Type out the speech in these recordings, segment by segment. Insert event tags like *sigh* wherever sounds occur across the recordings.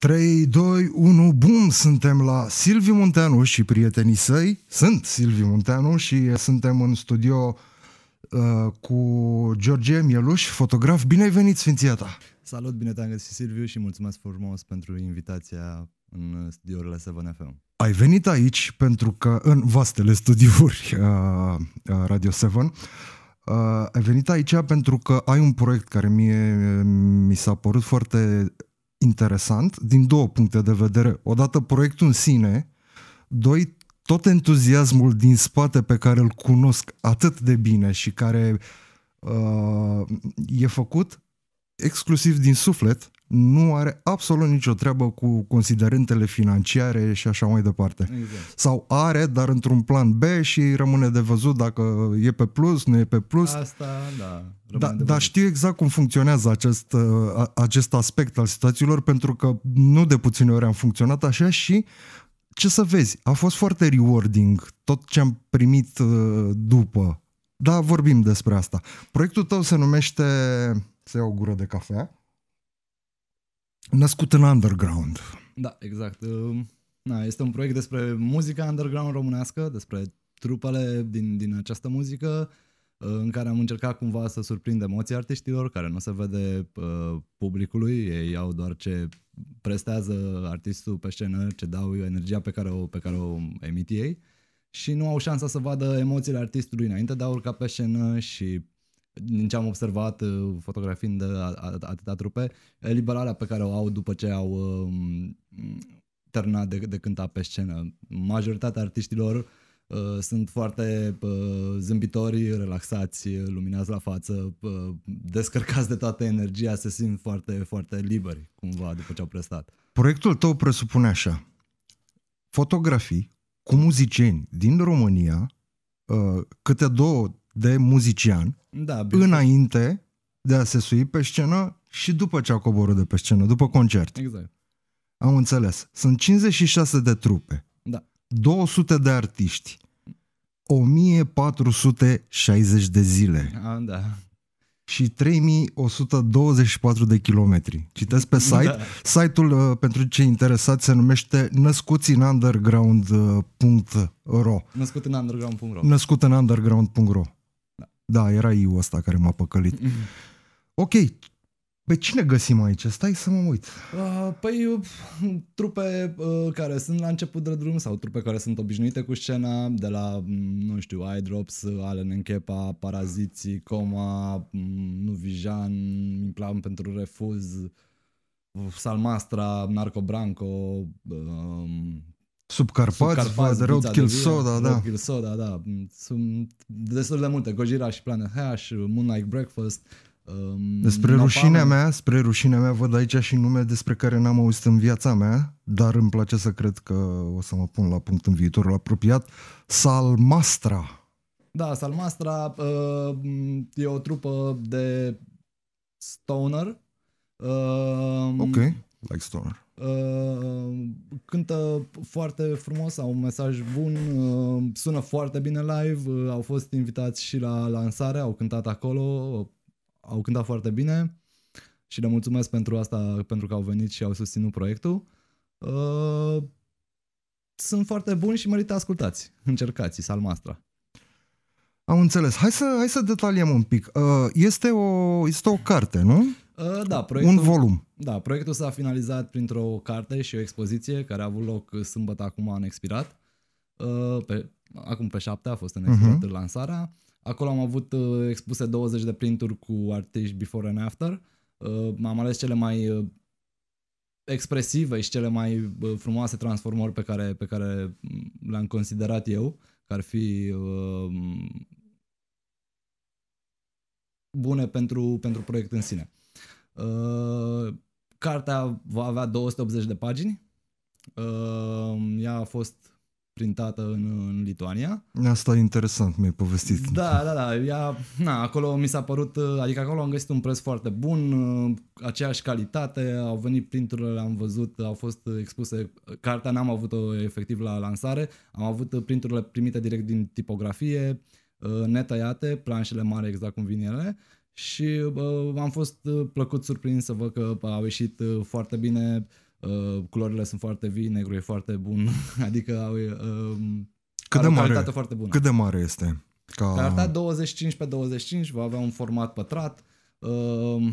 3, 2, 1, bum, suntem la Silviu Munteanu și prietenii săi. Sunt Silviu Munteanu și uh, suntem în studio uh, cu George Mieluș, fotograf. Bine ai venit, Sfinția ta! Salut, bine te-am găsit, Silviu, și mulțumesc frumos pentru invitația în studiourile Seven FM. Ai venit aici pentru că în vastele studiouri uh, uh, Radio 7 uh, ai venit aici pentru că ai un proiect care mie uh, mi s-a părut foarte interesant din două puncte de vedere. Odată proiectul în sine, doi, tot entuziasmul din spate pe care îl cunosc atât de bine și care uh, e făcut exclusiv din suflet nu are absolut nicio treabă cu considerentele financiare și așa mai departe. Exact. Sau are, dar într-un plan B și rămâne de văzut dacă e pe plus, nu e pe plus. Asta, da. Da, dar știu exact cum funcționează acest, acest aspect al situațiilor, pentru că nu de puține ori am funcționat așa și ce să vezi, a fost foarte rewarding tot ce am primit uh, după. Da, vorbim despre asta. Proiectul tău se numește, să iau o gură de cafea, născut în underground. Da, exact. Ehm, na, este un proiect despre muzica underground românească, despre trupele din, din această muzică, ehm, în care am încercat cumva să surprind emoții artiștilor, care nu se vede ehm, publicului, ei au doar ce prestează artistul pe scenă, ce dau energia pe care o, pe care o emit ei și nu au șansa să vadă emoțiile artistului înainte de a urca pe scenă și din ce am observat uh, fotografiind uh, atâtea trupe, eliberarea pe care o au după ce au um, terminat de, de cântat pe scenă. Majoritatea artiștilor uh, sunt foarte zâmbitori, relaxați, luminați la față, descărcați de toată energia, se simt foarte, foarte liberi cumva după ce au prestat. Proiectul tău presupune așa, fotografii cu muzicieni din România, câte două, de muzician da, înainte de a se sui pe scenă și după ce a coborât de pe scenă, după concert. Exact. Am înțeles. Sunt 56 de trupe, da. 200 de artiști, 1460 de zile. A, da. Și 3124 de kilometri. Citesc pe site. Da. Site-ul uh, pentru cei interesați se numește underground.ro uh, Născut în underground.ro Născut în underground.ro da, era eu ăsta care m-a păcălit. Mhm. Ok, pe cine găsim aici? Stai să mă uit. Uh, păi, uh, trupe uh, care sunt la început de drum sau trupe care sunt obișnuite cu scena, de la, mm, nu știu, Eyedrops, Allen Închepa, Paraziții, Coma, mm, Nuvijan, Implan pentru Refuz, Salmastra, Narco Branco, uh, Subcarpați, Subcarpați Kill Soda, da. Kill Soda, da. Sunt destul de multe. Gojira și Planet Hash, Moonlight Breakfast. Um, despre Napalm. rușinea mea, spre rușinea mea, văd aici și nume despre care n-am auzit în viața mea, dar îmi place să cred că o să mă pun la punct în viitorul apropiat. Salmastra. Da, Salmastra uh, e o trupă de stoner. Uh, ok, like stoner Uh, cântă foarte frumos, au un mesaj bun, uh, sună foarte bine live, uh, au fost invitați și la lansare, au cântat acolo, uh, au cântat foarte bine și le mulțumesc pentru asta, pentru că au venit și au susținut proiectul. Uh, sunt foarte buni și merită ascultați. Încercați, Salmastra. Am înțeles. Hai să, hai să detaliem un pic. Este o, este o carte, nu? Uh, da, proiectul, un volum. Da, proiectul s-a finalizat printr-o carte și o expoziție care a avut loc sâmbătă acum în expirat. Uh, pe, acum pe șapte a fost în expirat uh-huh. lansarea. Acolo am avut uh, expuse 20 de printuri cu artiști before and after. am ales cele mai expresive și cele mai frumoase transformări pe care, pe care le-am considerat eu, că ar fi bune pentru, pentru proiect în sine. Uh, cartea va avea 280 de pagini. Uh, ea a fost printată în, în Lituania. Da, asta e interesant, mi-ai povestit. Da, da, da. Ea, na, acolo mi s-a părut, uh, adică acolo am găsit un preț foarte bun, uh, aceeași calitate, au venit printurile, le-am văzut, au fost expuse. Cartea n-am avut-o efectiv la lansare, am avut printurile primite direct din tipografie, netăiate, planșele mari exact cum vin ele și uh, am fost uh, plăcut surprins să văd că au ieșit uh, foarte bine, uh, culorile sunt foarte vii, negru e foarte bun, *laughs* adică au uh, um, Cât de mare, foarte bună. Cât de mare este? Ca... Cartea 25 pe 25 va avea un format pătrat, uh,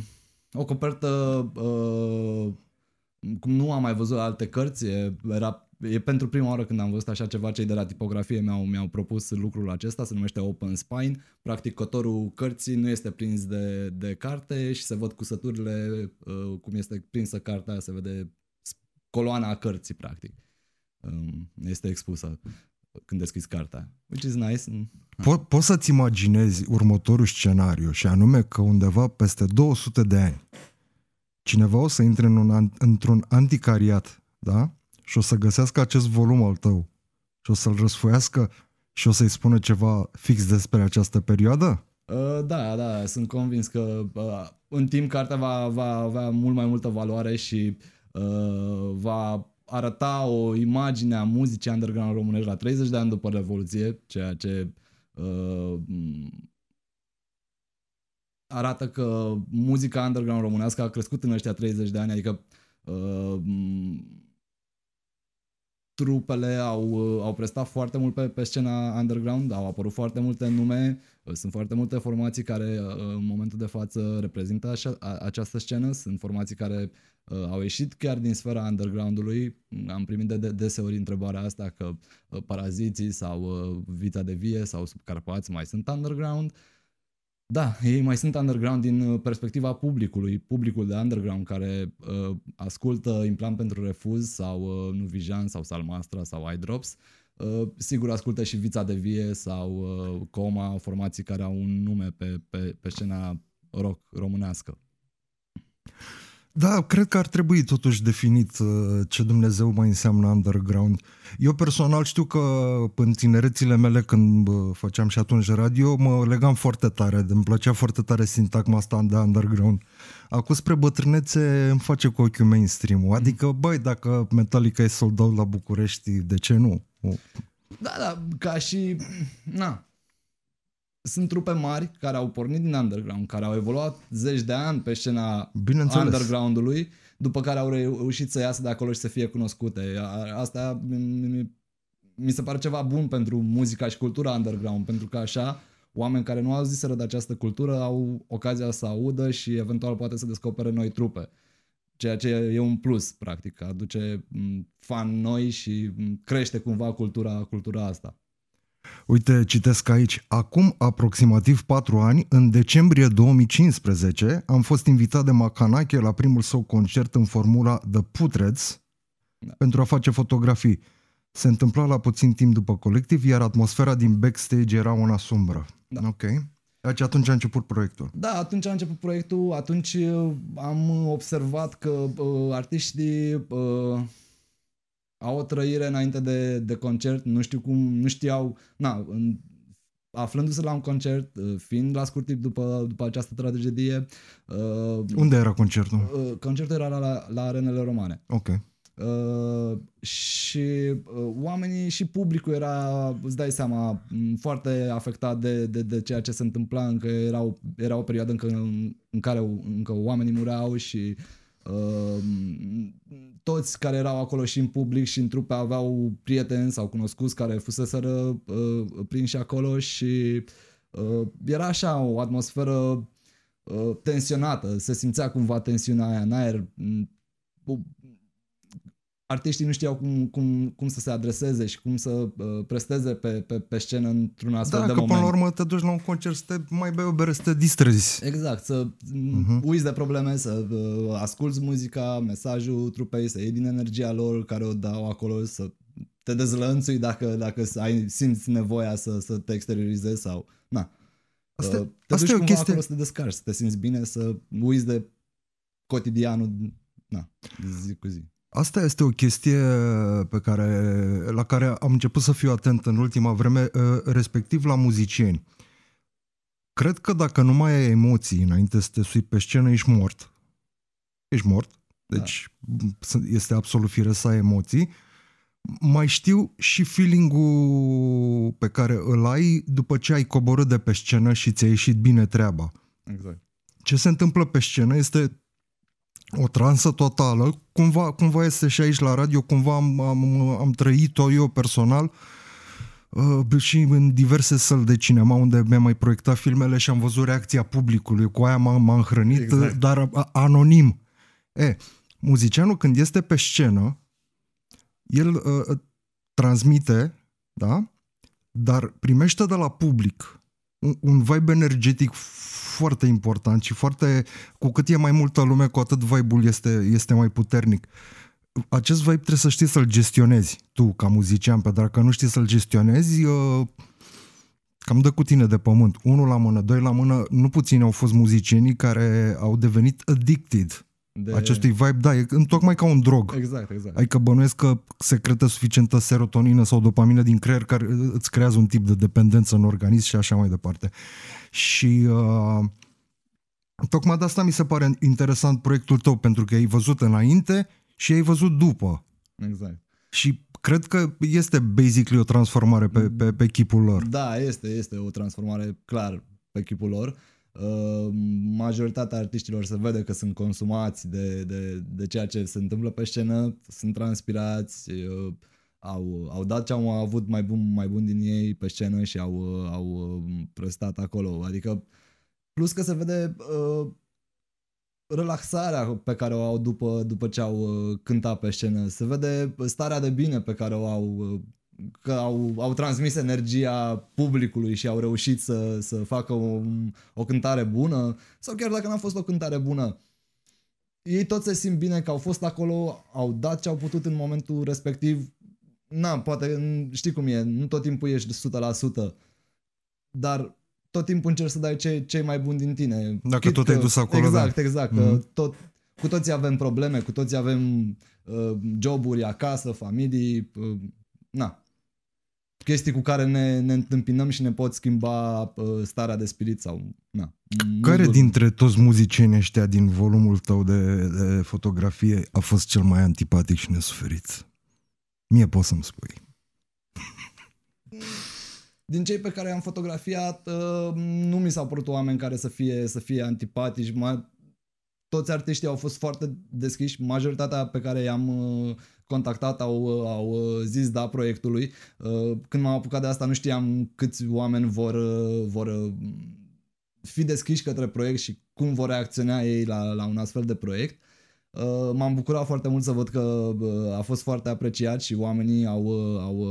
o copertă uh, cum nu am mai văzut alte cărți, era E pentru prima oară când am văzut așa ceva, cei de la tipografie mi-au, mi-au propus lucrul acesta, se numește Open Spine. Practic, cotorul cărții nu este prins de, de carte și se văd cusăturile, uh, cum este prinsă cartea, se vede coloana cărții, practic. Um, este expusă când deschizi cartea. Which is nice. Mm, po- poți să-ți imaginezi următorul scenariu și anume că undeva peste 200 de ani cineva o să intre în un, într-un anticariat, da? și o să găsească acest volum al tău și o să-l răsfoiască și o să-i spună ceva fix despre această perioadă? Uh, da, da, sunt convins că uh, în timp cartea va, va avea mult mai multă valoare și uh, va arăta o imagine a muzicii underground românești la 30 de ani după Revoluție, ceea ce uh, arată că muzica underground românească a crescut în ăștia 30 de ani, adică uh, trupele au, au prestat foarte mult pe, pe scena underground, au apărut foarte multe nume, sunt foarte multe formații care uh, în momentul de față reprezintă așa, această scenă, sunt formații care uh, au ieșit chiar din sfera undergroundului. Am primit de deseori întrebarea asta că uh, Paraziții sau vița de Vie sau Subcarpați mai sunt underground. Uh, da, ei mai sunt underground din uh, perspectiva publicului, publicul de underground care uh, ascultă Implant pentru Refuz sau uh, Nuvijan sau Salmastra sau iDrops. Uh, sigur, ascultă și Vița de Vie sau uh, Coma, formații care au un nume pe, pe, pe scena rock românească. Da, cred că ar trebui totuși definit uh, ce Dumnezeu mai înseamnă underground. Eu personal știu că în tinerețile mele, când uh, făceam și atunci radio, mă legam foarte tare, îmi plăcea foarte tare sintagma asta de underground. Acum spre bătrânețe îmi face cu ochiul mainstream mm. Adică, băi, dacă Metallica e soldat la București, de ce nu? Da, da, ca și... Na, sunt trupe mari care au pornit din underground, care au evoluat zeci de ani pe scena Bineînțeles. underground-ului, după care au reușit să iasă de acolo și să fie cunoscute. Asta mi se pare ceva bun pentru muzica și cultura underground, pentru că așa oameni care nu au zis de această cultură au ocazia să audă și eventual poate să descopere noi trupe. Ceea ce e un plus, practic, aduce fan noi și crește cumva cultura, cultura asta. Uite, citesc aici, acum aproximativ patru ani, în decembrie 2015, am fost invitat de Macanache la primul său concert în formula The Putreds da. pentru a face fotografii. Se întâmpla la puțin timp după colectiv, iar atmosfera din backstage era una sumbră. Da. Ok. Deci atunci a început proiectul. Da, atunci a început proiectul, atunci uh, am observat că uh, artiștii uh, au o trăire înainte de, de concert, nu știu cum, nu știau, na, în, aflându-se la un concert, uh, fiind la scurt timp după, după această tragedie. Uh, Unde era concertul? Uh, concertul era la, la, la arenele romane. Ok. Uh, și uh, oamenii și publicul era, îți dai seama, foarte afectat de, de, de ceea ce se întâmpla, încă era o, era o perioadă încă, în, în care încă oamenii mureau și uh, Ehm, toți care erau acolo și în public și în trupe aveau prieteni sau cunoscuți care fuseseră uh, prinși acolo și uh, era așa o atmosferă uh, tensionată, se simțea cumva tensiunea aia în aer, mm, artiștii nu știau cum, cum, cum să se adreseze și cum să uh, presteze pe, pe, pe scenă într-un da, astfel da, de că moment. până la urmă te duci la un concert, să te mai bei o bere, să te distrezi. Exact, să uh-huh. uiți de probleme, să uh, asculți muzica, mesajul trupei, să iei din energia lor care o dau acolo, să te dezlănțui dacă, dacă ai, simți nevoia să, să te exteriorizezi sau... Na. Asta, uh, te asta duci e o chestie... acolo să te descarci, să te simți bine, să uiți de cotidianul na, zi cu zi. Asta este o chestie uh, pe care, la care am început să fiu atent în ultima vreme, uh, respectiv la muzicieni. Cred că dacă nu mai ai emoții înainte să te sui pe scenă, ești mort. Ești mort. Deci da. este absolut firesc să ai emoții. Mai știu și feeling-ul pe care îl ai după ce ai coborât de pe scenă și ți-a ieșit bine treaba. Exact. Ce se întâmplă pe scenă este o transă totală, cumva, cumva este și aici la radio, cumva am, am, am trăit-o eu personal uh, și în diverse săli de cinema unde mi-am mai proiectat filmele și am văzut reacția publicului, cu aia m-am, m-am hrănit, exact. dar anonim. E, muzicianul când este pe scenă, el uh, transmite, da? Dar primește de la public un, un vibe energetic foarte important și foarte, cu cât e mai multă lume, cu atât vibe-ul este, este mai puternic. Acest vibe trebuie să știi să-l gestionezi tu, ca muzician, pentru că dacă nu știi să-l gestionezi, uh, cam dă cu tine de pământ. Unul la mână, doi la mână, nu puțini au fost muzicienii care au devenit addicted de... acestui vibe, da, e tocmai ca un drog. Exact, exact. Adică bănuiesc că secretă suficientă serotonină sau dopamină din creier care uh, îți creează un tip de dependență în organism și așa mai departe. Și uh, tocmai de asta mi se pare interesant proiectul tău, pentru că ai văzut înainte și ai văzut după. Exact. Și cred că este basically o transformare pe, pe, pe chipul lor. Da, este, este o transformare clar pe chipul lor. Uh, Uh, majoritatea artiștilor se vede că sunt consumați de, de, de ceea ce se întâmplă pe scenă, sunt transpirați, uh, au, au dat ce au avut mai bun, mai bun din ei pe scenă și au, uh, au prestat acolo. Adică, plus că se vede relaxarea pe care o au după, după ce au cântat pe scenă, se vede starea de bine pe care o au că au, au transmis energia publicului și au reușit să, să facă o, o cântare bună sau chiar dacă n-a fost o cântare bună, ei toți se simt bine că au fost acolo, au dat ce au putut în momentul respectiv. Na, poate știi cum e, nu tot timpul ești 100%, dar tot timpul încerci să dai ce, ce mai bun din tine. Dacă Chit tot că, ai dus acolo. Exact, da. exact. Mm-hmm. Că mhm. tot, cu toți avem probleme, cu toți avem uh, joburi acasă, familii, uh, na, chestii cu care ne, ne întâmpinăm și ne pot schimba uh, starea de spirit sau... Na, care dintre toți muzicienii ăștia din volumul tău de, de fotografie a fost cel mai antipatic și nesuferit? Mie poți să-mi spui. *laughs* Din cei pe care i-am fotografiat, uh, nu mi s-au părut oameni care să fie, să fie antipatici. Mai, toți artiștii au fost foarte deschiși, majoritatea pe care i-am uh, contactat au, uh, au uh, zis da proiectului. Când m-am apucat de asta nu știam câți oameni vor, vor fi deschiși către proiect și cum vor reacționa ei la, la un astfel de proiect. M-am bucurat foarte mult să văd că a fost foarte apreciat și oamenii au, au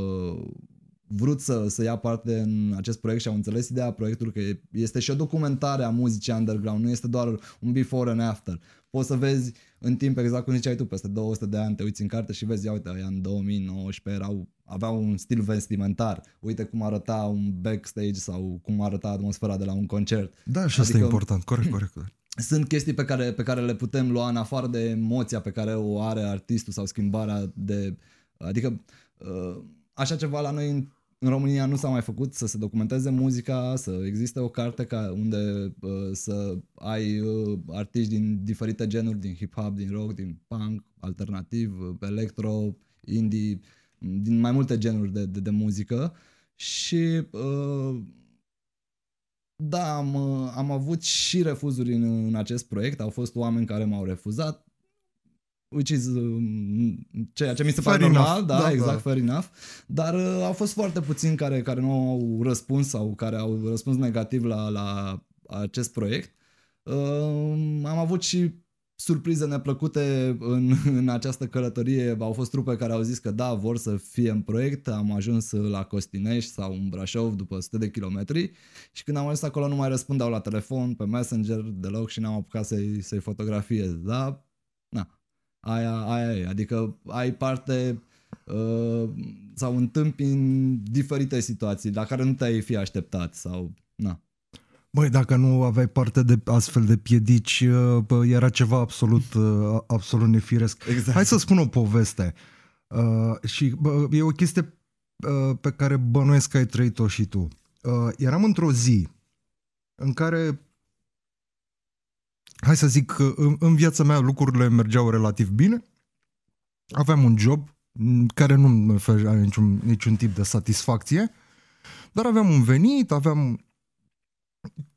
vrut să, să ia parte în acest proiect și au înțeles ideea proiectului că este și o documentare a muzicii underground, nu este doar un before and after. Poți să vezi în timp, exact cum ziceai tu, peste 200 de ani te uiți în carte și vezi, ia uite, aia în 2019 erau, aveau un stil vestimentar, uite cum arăta un backstage sau cum arăta atmosfera de la un concert. Da, și asta adică, e important, corect, corect. corect *clears throat* sunt chestii pe care, pe care le putem lua în afară de emoția pe care o are artistul sau schimbarea de... Adică uh, așa ceva la noi în, în România nu s-a mai făcut, să se documenteze muzica, să existe o carte ca unde uh, să ai uh, artiști din diferite genuri, din hip-hop, din rock, din punk, alternativ, uh, electro, indie, din mai multe genuri de, de, de muzică și uh, da, am, uh, am avut și refuzuri în, în acest proiect, au fost oameni care m-au refuzat, which is um, ceea ce mi se pare fair normal, enough, da, da, exact, da. fair enough, dar uh, au fost foarte puțini care, care nu au răspuns sau care au răspuns negativ la, la acest proiect. Uh, am avut și surprize neplăcute în, *laughs* în această călătorie. Au fost trupe care au zis că da, vor să fie în proiect. Am ajuns la Costinești sau în Brașov după 100 de kilometri și când am ajuns acolo nu mai răspundeau la telefon, pe Messenger deloc și n-am apucat să-i, să-i fotografiez. Da, aia, aia e. Adică ai parte uh, sau în diferite situații la care nu te-ai fi așteptat sau na. Băi, dacă nu aveai parte de astfel de piedici, uh, bă, era ceva absolut, uh, absolut nefiresc. Exact. Hai să spun o poveste. Uh, și bă, e o chestie uh, pe care bănuiesc că ai trăit-o și tu. Uh, eram într-o zi în care hai să zic, în, în viața mea lucrurile mergeau relativ bine. Aveam un job care nu mi făcea niciun, niciun tip de satisfacție, dar aveam un venit, aveam...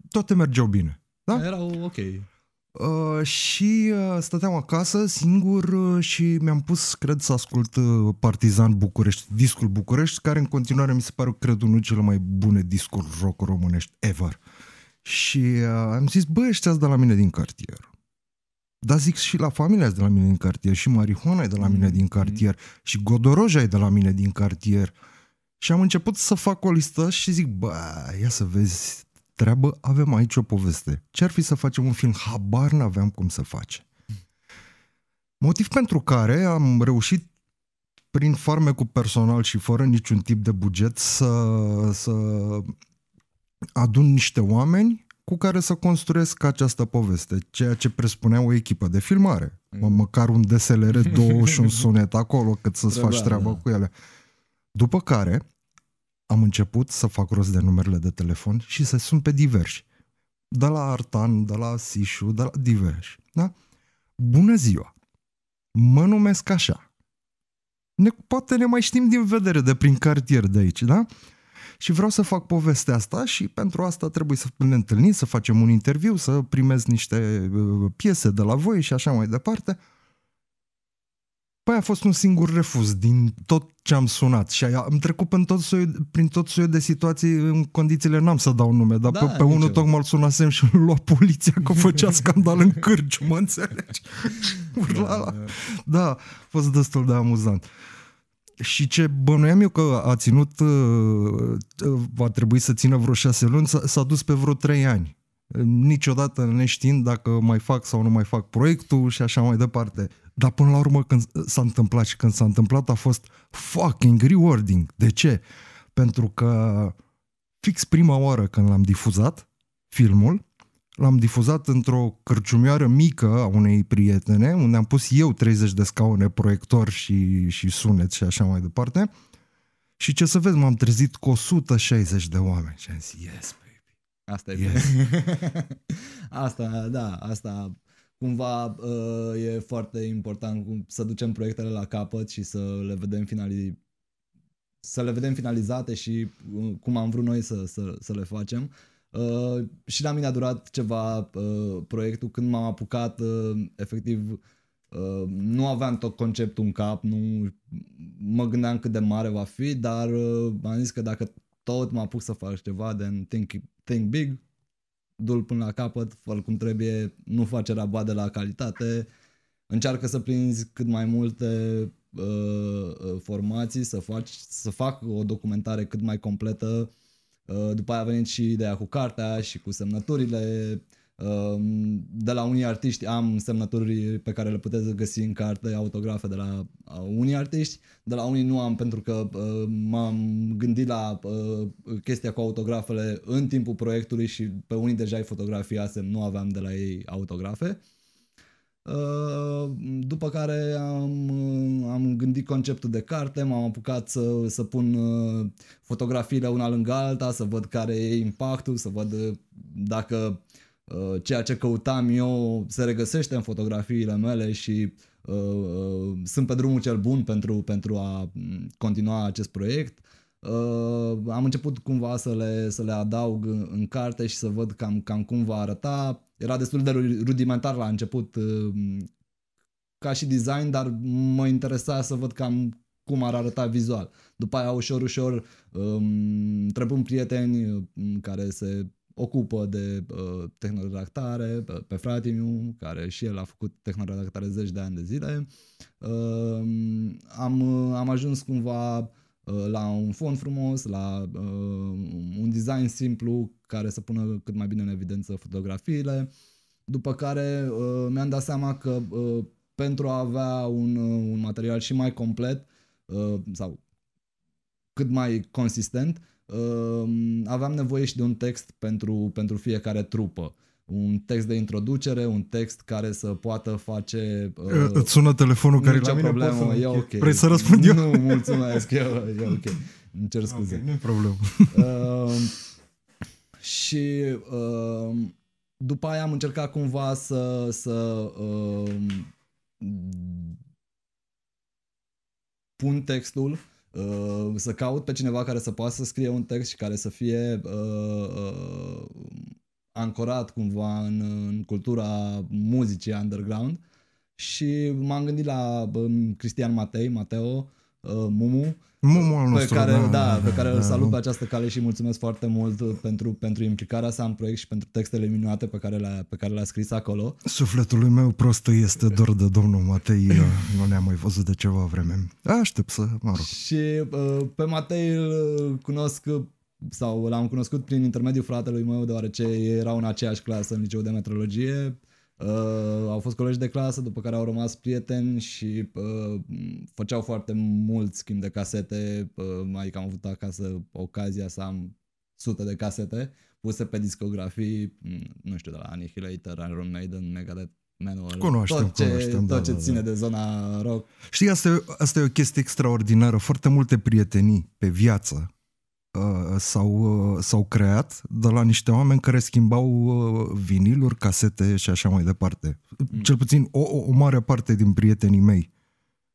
Toate mergeau bine. Da? Erau ok. Uh, și uh, stăteam acasă singur uh, și mi-am pus, cred, să ascult uh, Partizan București, discul București, care în continuare mi se pare, cred, unul cele mai bune discuri rock românești ever. Uh, și uh, am zis, bă, ăștia de la mine din cartier. Dar zic și la familia de la mine din cartier, și marihuana e de la mhm. mine din cartier, mhm. și Godoroja e de la mine din cartier. Și am început să fac o listă și zic, bă, ia să vezi, treabă, avem aici o poveste. Ce-ar fi să facem un film? Habar n-aveam cum să face. Motiv pentru care am reușit prin farme cu personal și fără niciun tip de buget să, să adun niște oameni cu care să construiesc această poveste, ceea ce prespunea o echipă de filmare. Mă, mm. măcar un DSLR 2 și un *laughs* sunet acolo, cât să-ți Trebuie, da, faci da, treaba da. cu ele. După care am început să fac rost de numerele de telefon și să sun pe diversi. De la Artan, de la Sișu, de la diversi. Da? Bună ziua! Mă numesc așa. Ne, poate ne mai știm din vedere de prin cartier de aici, da? și vreau să fac povestea asta și pentru asta trebuie să ne întâlnim, să facem un interviu, să primez niște uh, piese de la voi și așa mai departe. Păi a fost un singur refuz din tot ce am sunat și am trecut prin tot soiul, prin tot soiul de situații în condițiile, n-am să dau nume, dar da, pe, pe unul tocmai îl sunasem și îl lua poliția că făcea scandal în cârciu, mă înțelegi? *laughs* da, da. da, a fost destul de amuzant. Uh, și ce bănuiam eu că a ținut, uh, uh, va trebui să țină vreo șase luni, s-a, dus pe vreo trei ani. Niciodată neștiind dacă mai fac sau nu mai fac proiectul și așa mai departe. Dar până la urmă când s-a întâmplat și când s-a întâmplat a fost fucking rewarding. De ce? Pentru că fix prima oară când l-am difuzat, filmul, l-am difuzat într-o cărciumioară mică a unei prietene, unde am pus eu 30 de scaune, proiector și, și sunet și așa mai departe. Și ce să vezi, m-am trezit cu 160 de oameni și am zis, yes, baby. Asta e yes. bine. *laughs* asta, da, asta cumva uh, e foarte important să ducem proiectele la capăt și să le vedem finali să le vedem finalizate și uh, cum am vrut noi să, să, să le facem. Uh, Uh, și la mine a durat ceva uh, proiectul când m-am apucat uh, efectiv uh, nu aveam tot conceptul în cap, nu mă gândeam cât de mare va fi, dar uh, am zis că dacă tot mă apuc să fac ceva, de think, think big, dul până la capăt, fără cum trebuie, nu face rabat de la calitate, încearcă să prinzi cât mai multe uh, uh formații, să, faci, să fac o documentare cât mai completă Uh, după aia a venit și ideea cu cartea și cu semnăturile. Uh, de la unii artiști am semnături pe care le puteți găsi în carte, autografe de la uh, unii artiști, de la unii nu am pentru că m-am gândit la chestia cu autografele în timpul proiectului și pe unii deja ai fotografiasem, nu aveam de la ei autografe. Uh, după care am, uh, am gândit conceptul de carte, m-am apucat să, să pun uh, fotografiile una lângă alta, să văd care e impactul, să văd dacă ceea ce căutam eu se regăsește în fotografiile mele și uh, sunt pe drumul cel bun pentru, pentru a continua acest proiect. Uh, am început cumva să le, să le adaug în, în carte și să văd cam, cam cum va arăta. Era destul de rudimentar la început uh, ca și design, dar mă interesa să văd cam cum ar arăta vizual. După aia, ușor, ușor, um, întrebând prieteni uh, care se ocupă de tehnoredactare, pe, pe Fratimiu, care și el a făcut tehnoredactare zeci de ani de zile, um, am, am ajuns cumva Uh, la un fond frumos, la uh, un design simplu care să pună cât mai bine în evidență fotografiile. După care uh, mi-am dat seama că uh, pentru a avea un, uh, un material și mai complet uh, sau cât mai consistent, aveam nevoie și de un text pentru, pentru fiecare trupă un text de introducere, un text care să poată face... Uh, Îți sună telefonul care la mine problemă, poți să... e ok. Vrei să răspund eu? Nu, mulțumesc, e, e ok. Îmi cer scuze. Okay, nu e problemă. Uh, și uh, după aia am încercat cumva să... să uh, pun textul, uh, să caut pe cineva care să poată să scrie un text și care să fie uh, uh, ancorat cumva în, în cultura muzicii underground și m-am gândit la um, Cristian Matei, Mateo, uh, Mumu, Mumul nostru, pe care, da, da, da, pe care da, îl salut da. pe această cale și mulțumesc foarte mult pentru, pentru implicarea sa în proiect și pentru textele minunate pe care le-a, pe care le-a scris acolo. Sufletul meu prost este dor de domnul Matei, nu ne-am mai văzut de ceva vreme. Aștept să, mă rog. Și uh, pe Matei îl cunosc sau l-am cunoscut prin intermediul fratelui meu, deoarece erau în aceeași clasă în liceu de metrologie. Uh, au fost colegi de clasă, după care au rămas prieteni și uh, făceau foarte mult schimb de casete. Uh, adică am avut acasă ocazia să am sute de casete puse pe discografii, mm, nu știu, de la Annihilator, Iron Maiden, Megadeth, Manowar, cunoaștem, tot ce, cunoaștem, tot da, ce da, ține da. de zona rock. Știi, asta e, asta e o chestie extraordinară, foarte multe prietenii pe viață Uh, s-au, uh, s-au creat de la niște oameni care schimbau uh, viniluri, casete și așa mai departe. Mm. Cel puțin o, o, o mare parte din prietenii mei.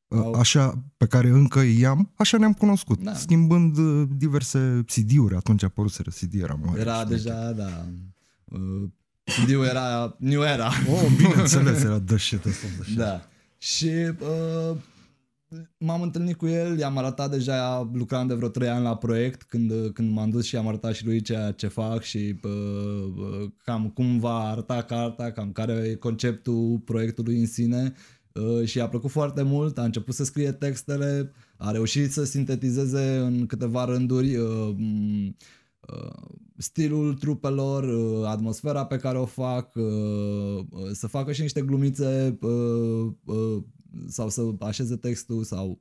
Wow. Așa, pe care încă i-am, așa ne-am cunoscut, da. schimbând diverse CD-uri. Atunci apăruseră CD, era mare. Era deja, de da. cd era New Era. Oh, bineînțeles, era the shit, the shit. Da. Și uh, m-am întâlnit cu el, i-am arătat deja, lucram de vreo 3 ani la proiect când, când m-am dus și am arătat și lui ceea ce fac și uh, cam cum va arăta carta, cam care e conceptul proiectului în sine uh, și i-a plăcut foarte mult, a început să scrie textele, a reușit să sintetizeze în câteva rânduri uh, stilul trupelor, atmosfera pe care o fac, să facă și niște glumițe sau să așeze textul sau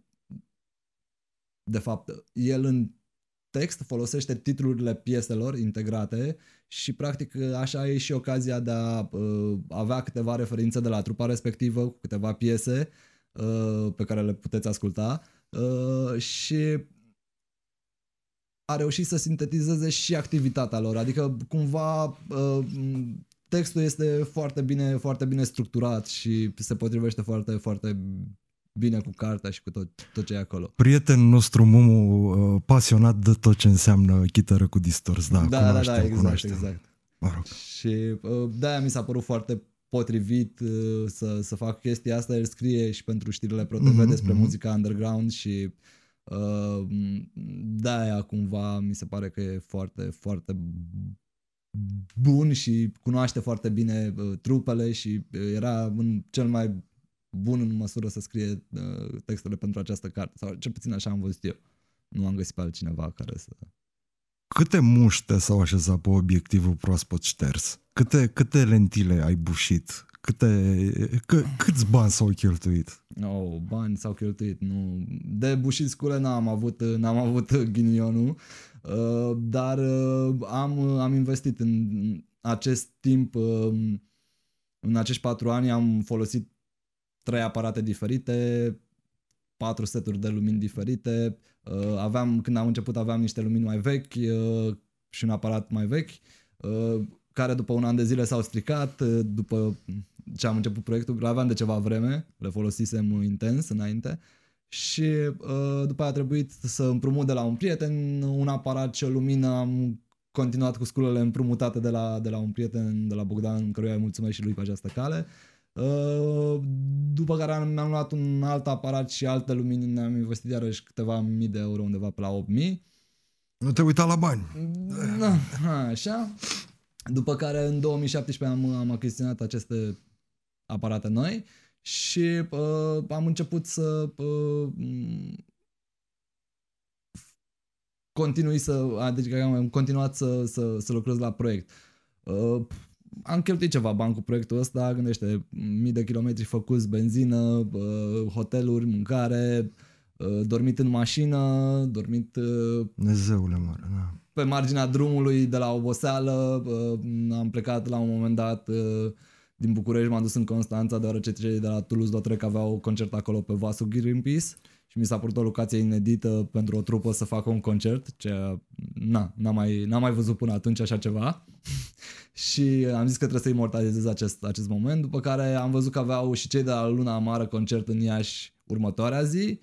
de fapt el în text folosește titlurile pieselor integrate și practic așa e și ocazia de a uh, avea câteva referințe de la trupa respectivă cu câteva piese uh, pe care le puteți asculta uh, și a reușit să sintetizeze și activitatea lor, adică cumva uh, textul este foarte bine, foarte bine structurat și se potrivește foarte, foarte bine cu cartea și cu tot, tot ce e acolo. Prietenul nostru, Mumu, uh, pasionat de tot ce înseamnă chitară cu distors, da, da, cunoaștem, da, da, exact, exact. Mă rog. Și uh, de-aia mi s-a părut foarte potrivit uh, să, să fac chestia asta. El scrie și pentru știrile ProTV mm-hmm, despre mm-hmm. muzica underground și uh, de-aia cumva mi se pare că e foarte, foarte bun și cunoaște foarte bine uh, trupele și uh, era în cel mai bun în măsură să scrie uh, textele pentru această carte, sau cel puțin așa am văzut eu. Nu am găsit pe altcineva care să... Câte muște s-au așezat pe obiectivul proaspăt șters? Câte, câte lentile ai bușit? Câte, că, câți bani s-au cheltuit? Oh, bani s-au cheltuit, nu. De bușit scule n-am avut, n-am avut ghinionul. Uh, Uh, dar uh, am, uh, am investit în acest timp, um, în acești patru ani am folosit trei aparate diferite, patru seturi de lumini diferite, aveam, când am început aveam niște lumini mai vechi și un aparat mai vechi, care după un an de zile s-au stricat, după ce am început proiectul, aveam de ceva vreme, le folosisem intens înainte, uh, și uh, după aia a trebuit să împrumut de la un prieten un aparat și o lumină, am continuat cu sculele împrumutate de la, de la un prieten, de la Bogdan, căruia îi mulțumesc și lui pe această cale. Uh, după care mi-am luat un alt aparat și alte lumini, ne-am investit iarăși câteva mii de euro, undeva pe la 8000. Nu te uita la bani. Da, așa. După care în 2017 am, am achiziționat aceste aparate noi. Uh, și uh, am început să uh, continui să, adică am continuat să, să, să lucrez la proiect. Uh, am cheltuit ceva bani cu proiectul ăsta, gândește, mii de kilometri făcuți, benzină, uh, hoteluri, mâncare, uh, dormit în mașină, dormit... Uh, Dumnezeule mare, da. Pe marginea drumului de la oboseală, uh, am plecat la un moment dat... Uh, din București m-am dus în Constanța, deoarece cei de la Toulouse Lautrec aveau concert acolo pe vasul Greenpeace și mi s-a părut o locație inedită pentru o trupă să facă un concert, ce na, n-am mai, n-am mai văzut până atunci așa ceva. *laughs* și am zis că trebuie să imortalizez acest, acest moment, după care am văzut că aveau și cei de la Luna Amară concert în Iași următoarea zi,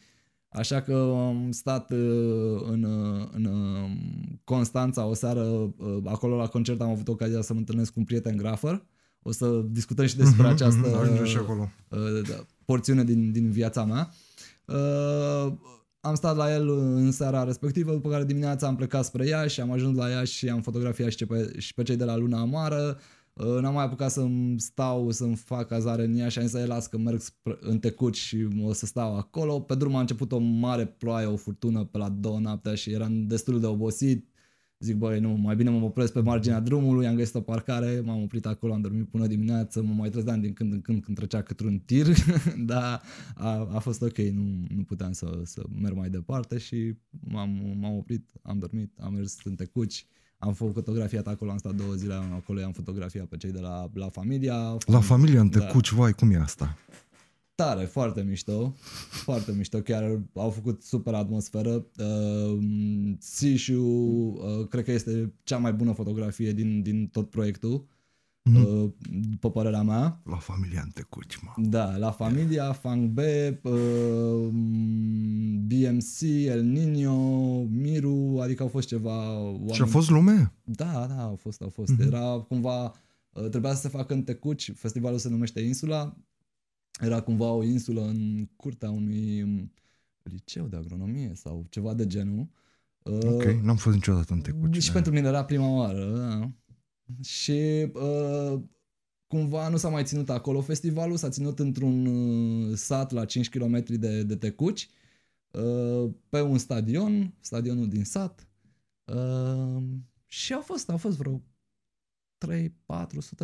așa că am stat uh, în, uh, în um, Constanța o seară, uh, acolo la concert am avut ocazia să mă întâlnesc cu un prieten grafer, o să discutăm și despre mm-hmm, această mhm, ajungem și acolo. Uh, da, porțiune din, din viața mea. Uh, am stat la el în seara respectivă, după care dimineața am plecat spre și am ajuns la ea și am fotografiat și pe, și pe cei de la Luna Amară. Uh, n-am mai apucat să-mi stau, să-mi fac cazare în și am zis, las că merg în Tecut și o să stau acolo. Pe drum a început o mare ploaie, o furtună pe la două noaptea și eram destul de obosit Zic, băi, nu, mai bine mă opresc pe marginea drumului, am găsit o parcare, m-am oprit acolo, am dormit până dimineață, mă mai trezeam din când în când când trecea către un tir, *laughs* dar a, a fost ok, nu, nu puteam să, să merg mai departe și m-am, m-am oprit, am dormit, am mers în tecuci, am făcut fotografiat acolo, am stat două zile acolo, am fotografiat pe cei de la, la familia. La familia în da. tecuci, da. vai, cum e asta? Tare, foarte mișto, foarte mișto, chiar au făcut super atmosferă. Uh, ehm, Sishu, uh, cred că este cea mai bună fotografie din, din tot proiectul, mm-hmm. uh, după părerea mea. La familia Antecucima. Da, la familia, Fang B, uh, ehm, BMC, El Nino, Miru, adică au fost ceva... Oameni... Și a fost lume? Da, da, au fost, au fost. Mm-hmm. Era cumva... Uh, trebuia să se facă în Tecuci, festivalul se numește Insula, era cumva o insulă în curtea unui um, liceu de agronomie sau ceva de genul. Uh, ok, uh, n-am fost niciodată în Tecuci. Și pentru mine era prima oară. Da. Și uh, cumva nu s-a mai ținut acolo festivalul, s-a ținut într-un uh, sat la 5 km de, de Tecuci, uh, pe un stadion, stadionul din sat. Uh, și au fost, au fost vreo 3-400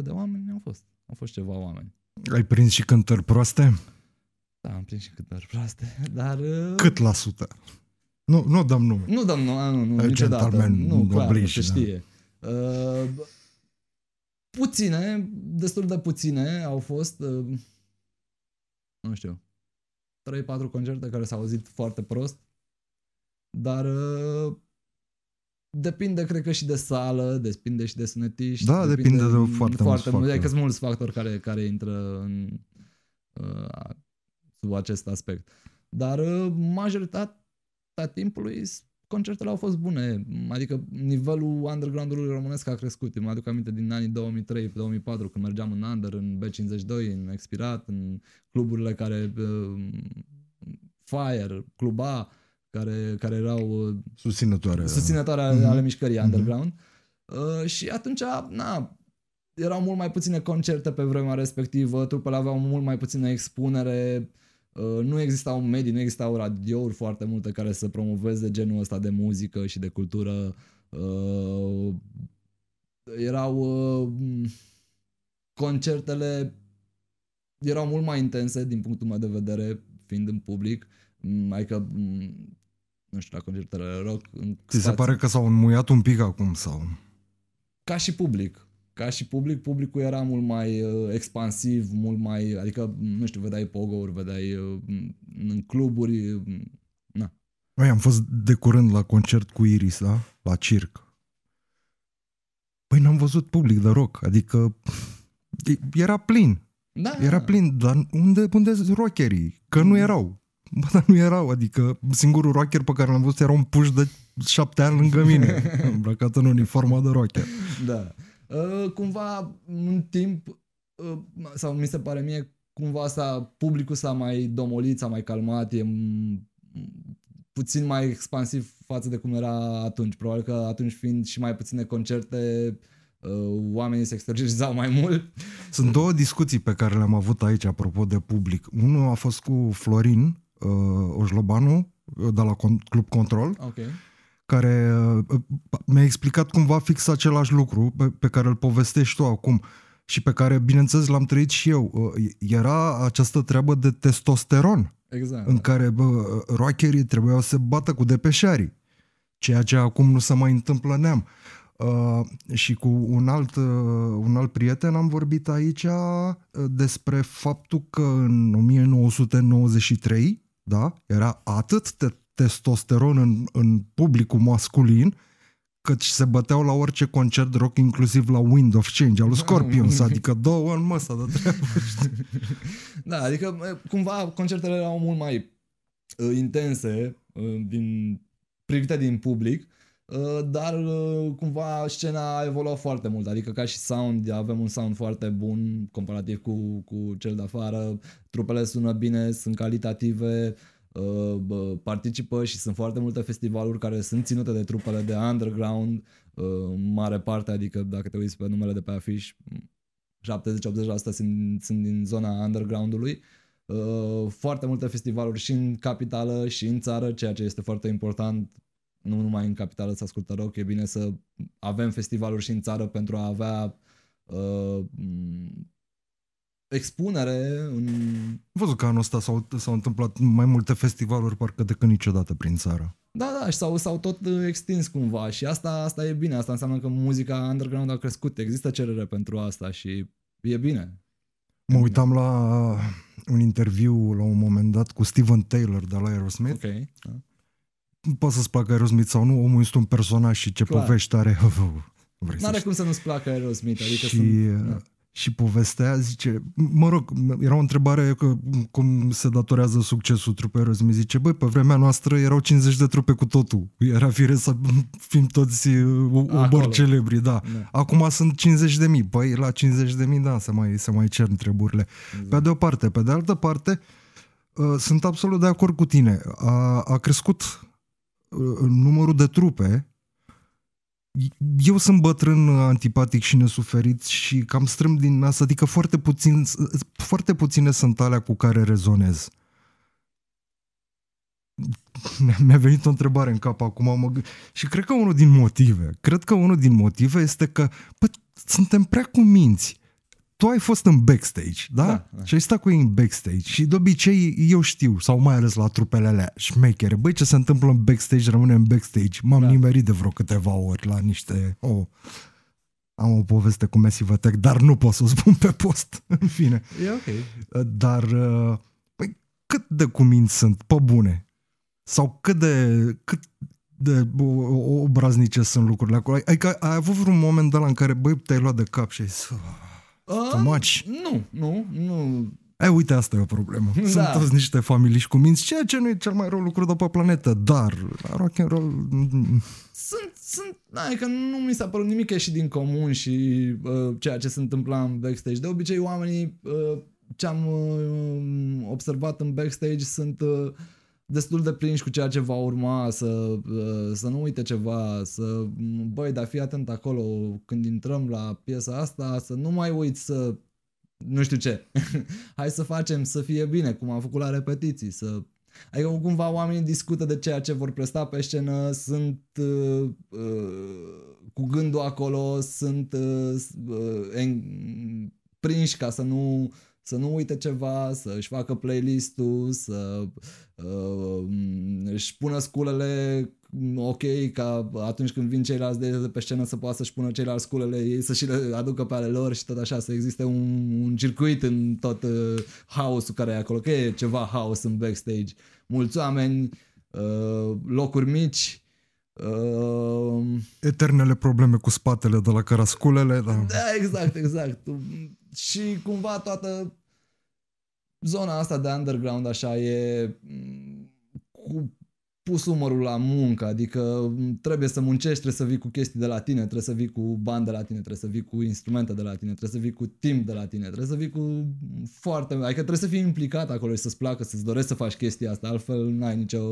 de oameni, au fost. Au fost ceva oameni. Ai prins și cântări proaste? Da, am prins și cântări proaste, *laughs* dar... Uh, Cât la sută? Nu, nu dăm nume. Nu dăm nume, nu, nu, niciodată. Nu, clar, obligi, se da. știe. Da. Uh, puține, destul de puține au fost, uh, nu știu, 3-4 concerte care s-au auzit foarte prost, dar uh, Depinde, cred că, și de sală, depinde și de sunetiști. Da, depinde, depinde de foarte, foarte mult. Adică sunt mulți factori care, care intră în, uh, sub acest aspect. Dar uh, majoritatea timpului concertele au fost bune. Adică nivelul underground-ului românesc a crescut. Îmi aduc aminte din anii 2003-2004 când mergeam în Under, în B52, în Expirat, în cluburile care... Uh, Fire, Cluba. Uh, care, care erau uh, susținătoare, susținătoare ale, mhm. ale mișcării underground. Mhm. huh underground. Uh, și atunci, na, erau mult mai puține concerte pe vremea respectivă, trupele aveau mult mai puțină expunere, uh, nu existau medii, nu existau radiouri foarte multe care să promoveze genul ăsta de muzică și de cultură. Uh, erau uh, concertele erau mult mai intense din punctul meu de vedere, fiind în public, mm, adică mm, nu știu, la concertele rock. În Ți spații. se pare că s-au înmuiat un pic acum sau? Ca și public. Ca și public, publicul era mult mai uh, expansiv, mult mai, adică, nu știu, vedeai pogo-uri, vedeai uh, în cluburi, uh, na. Noi am fost de curând la concert cu Iris, da? La circ. Păi n-am văzut public de rock, adică era plin. Da. Era plin, dar unde, unde rockerii? Că nu mm. erau. Bă, dar nu erau, adică singurul rocker pe care l-am văzut era un puș de șapte ani lângă mine, *laughs* îmbrăcat în uniforma de rocker. Da. Uh, cumva, în timp, uh, sau mi se pare mie, cumva asta, publicul s-a mai domolit, s-a mai calmat, e puțin mai expansiv față de cum era atunci. Probabil că atunci fiind și mai puține concerte, ă, oamenii se exteriorizau mai mult. Sunt două discuții pe care le-am avut aici apropo de public. Unul a fost cu Florin, uh, Ojlobanu uh, de la Club Control, okay. care uh, uh, mi-a explicat cumva fix același lucru pe, pe care îl povestești tu acum și pe care, bineînțeles, l-am trăit și eu. Uh, era această treabă de testosteron, exact. în care uh, rockerii trebuiau să bată cu depeșarii, ceea ce acum nu se mai întâmplă neam. Uh, și cu un alt, uh, un alt prieten am vorbit aici uh, despre faptul că în 1993 da? Era atât de testosteron în, în publicul masculin, cât și se băteau la orice concert de rock, inclusiv la Wind of Change al lui Scorpions, mm. adică două în măsă de treabă. *laughs* Știi? Da, adică cumva concertele erau mult mai uh, intense uh, din privite din public Uh, dar uh, cumva scena a evoluat foarte mult, adică ca și sound, avem un sound foarte bun comparativ cu, cu cel de afară, trupele sună bine, sunt calitative, uh, participă și sunt foarte multe festivaluri care sunt ținute de trupele de underground, în mare parte, adică dacă te uiți pe numele de pe afiș, 70-80% sunt, sunt din zona undergroundului. Foarte multe festivaluri și în capitală și în țară, ceea ce este foarte important nu numai în capitală să ascultă rock, e bine să avem festivaluri și în țară pentru a avea uh, expunere în... Am văzut că anul ăsta s-au, s-au întâmplat mai multe festivaluri parcă decât niciodată prin țară. Da, da, și s-au, s-au tot uh, extins cumva și asta, asta e bine, asta înseamnă că muzica underground a crescut, există cerere pentru asta și e bine. Mă uitam la un interviu la un moment dat cu Steven Taylor de la Aerosmith okay. Da poate să-ți placă Aerosmith sau nu, omul este un personaj și ce Clar. poveste are. *laughs* Vrei N-are cum să nu-ți placă Aerosmith. Adică și, sunt, uh, da. și povestea zice, mă rog, era o întrebare că, cum se datorează succesul trupei Aerosmith. Zice, băi, pe vremea noastră erau 50 de trupe cu totul. Era fire să *laughs* fim toți uh, obor celebri, da. da. Acum sunt 50 de mii. Băi, la 50 de mii, da, se mai, se mai cer treburile. Exact. Pe de o parte. Pe de altă parte, uh, sunt absolut de acord cu tine. A, a crescut numărul de trupe, eu sunt bătrân, antipatic și nesuferit și cam strâmb din asta, adică foarte, puțin, foarte puține sunt alea cu care rezonez. Mi-a venit o întrebare în cap acum mă... și cred că unul din motive, cred că unul din motive este că bă, suntem prea cuminți tu ai fost în backstage, da? da, da. Și ai stat cu ei în backstage și de obicei eu știu, sau mai ales la trupele alea șmechere, băi ce se întâmplă în backstage rămâne în backstage. M-am da. nimerit de vreo câteva ori la niște... Oh, am o poveste cu Messi Vătec, dar nu pot să o spun pe post, *laughs* în fine. E ok. Uh, dar, uh, păi, cât de cuminți sunt, pe bune? Sau cât de, cât de obraznice sunt lucrurile acolo? Adică ai avut vreun moment de la în care, băi, te-ai luat de cap și ai zis, oh. Too much. Ah, nu, nu, nu. Ai, uite, asta e o problemă. Da. Sunt toți niște familii cu minți, ceea ce nu e cel mai rău lucru de pe planetă, dar la rock and roll... Mm. Sunt, sunt, da, că nu mi s-a părut nimic ieșit din comun și uh, ceea ce se întâmpla în backstage. De obicei, oamenii, uh, ce am uh, observat în backstage sunt... Uh, destul de prinși cu ceea ce va urma, să, uh, să nu uite ceva, să, mm, băi, dar fii atent acolo când intrăm la piesa asta, să nu mai uiți să, nu știu ce, *laughs* hai să facem să fie bine, cum am făcut la repetiții, să... Adică cumva oamenii discută de ceea ce vor presta pe scenă, sunt uh, uh, cu gândul acolo, sunt uh, uh, prinși ca să nu să nu uite ceva, să-și facă playlist-ul, să uh, își pună sculele mm, ok ca atunci când vin ceilalți de pe scenă să poată să-și pună ceilalți sculele ei să și le aducă pe ale lor și tot așa, să existe un, un circuit în tot uh, haosul care e acolo, că e ceva haos în backstage, mulți oameni, uh, locuri mici, Uh... Eternele probleme cu spatele de la carasculele, da. Da, exact, exact și cumva toată zona asta de underground așa e mm, cu pus umărul la muncă, adică mm, trebuie să muncești, trebuie să vii cu chestii de la tine, trebuie să vii cu bani de la tine, trebuie să vii cu instrumente de la tine, trebuie să vii cu timp de la tine, trebuie să vii cu foarte... Adică trebuie să fii implicat acolo și să-ți placă, să-ți dorești să faci chestia asta, altfel n-ai nicio,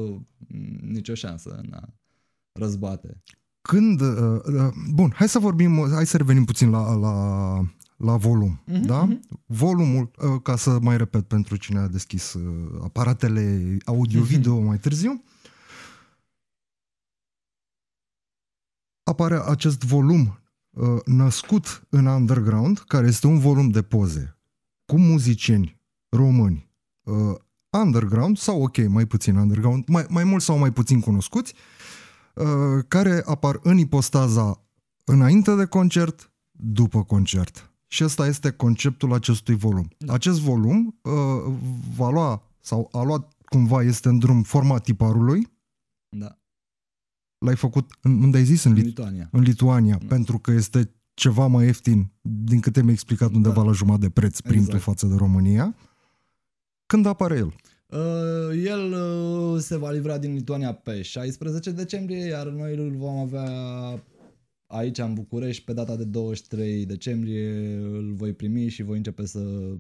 mm, nicio șansă în a răzbate. Când... Uh, uh, bun, hai să vorbim, hai să revenim puțin la, la la volum, mm-hmm. da? Mhm. Volumul, ă, ca să mai repet pentru cine a deschis ă, aparatele audio-video mhm. mm-hmm. mai târziu, apare acest volum ă, născut în underground, care este un volum de poze cu muzicieni români underground sau ok, mai puțin underground, mai, mai mult sau mai puțin cunoscuți, care apar în ipostaza înainte de concert, după concert. Și ăsta este conceptul acestui volum. Da. Acest volum uh, va lua sau a luat cumva este în drum forma tiparului. Da. L-ai făcut în, unde ai zis? În, în Lituania. În Lituania, da. pentru că este ceva mai ieftin, din câte mi-ai explicat, undeva da. la jumătate de preț printul exact. față de România. Când apare el? Uh, el uh, se va livra din Lituania pe 16 decembrie, iar noi îl vom avea aici în București, pe data de 23 decembrie, îl voi primi și voi începe să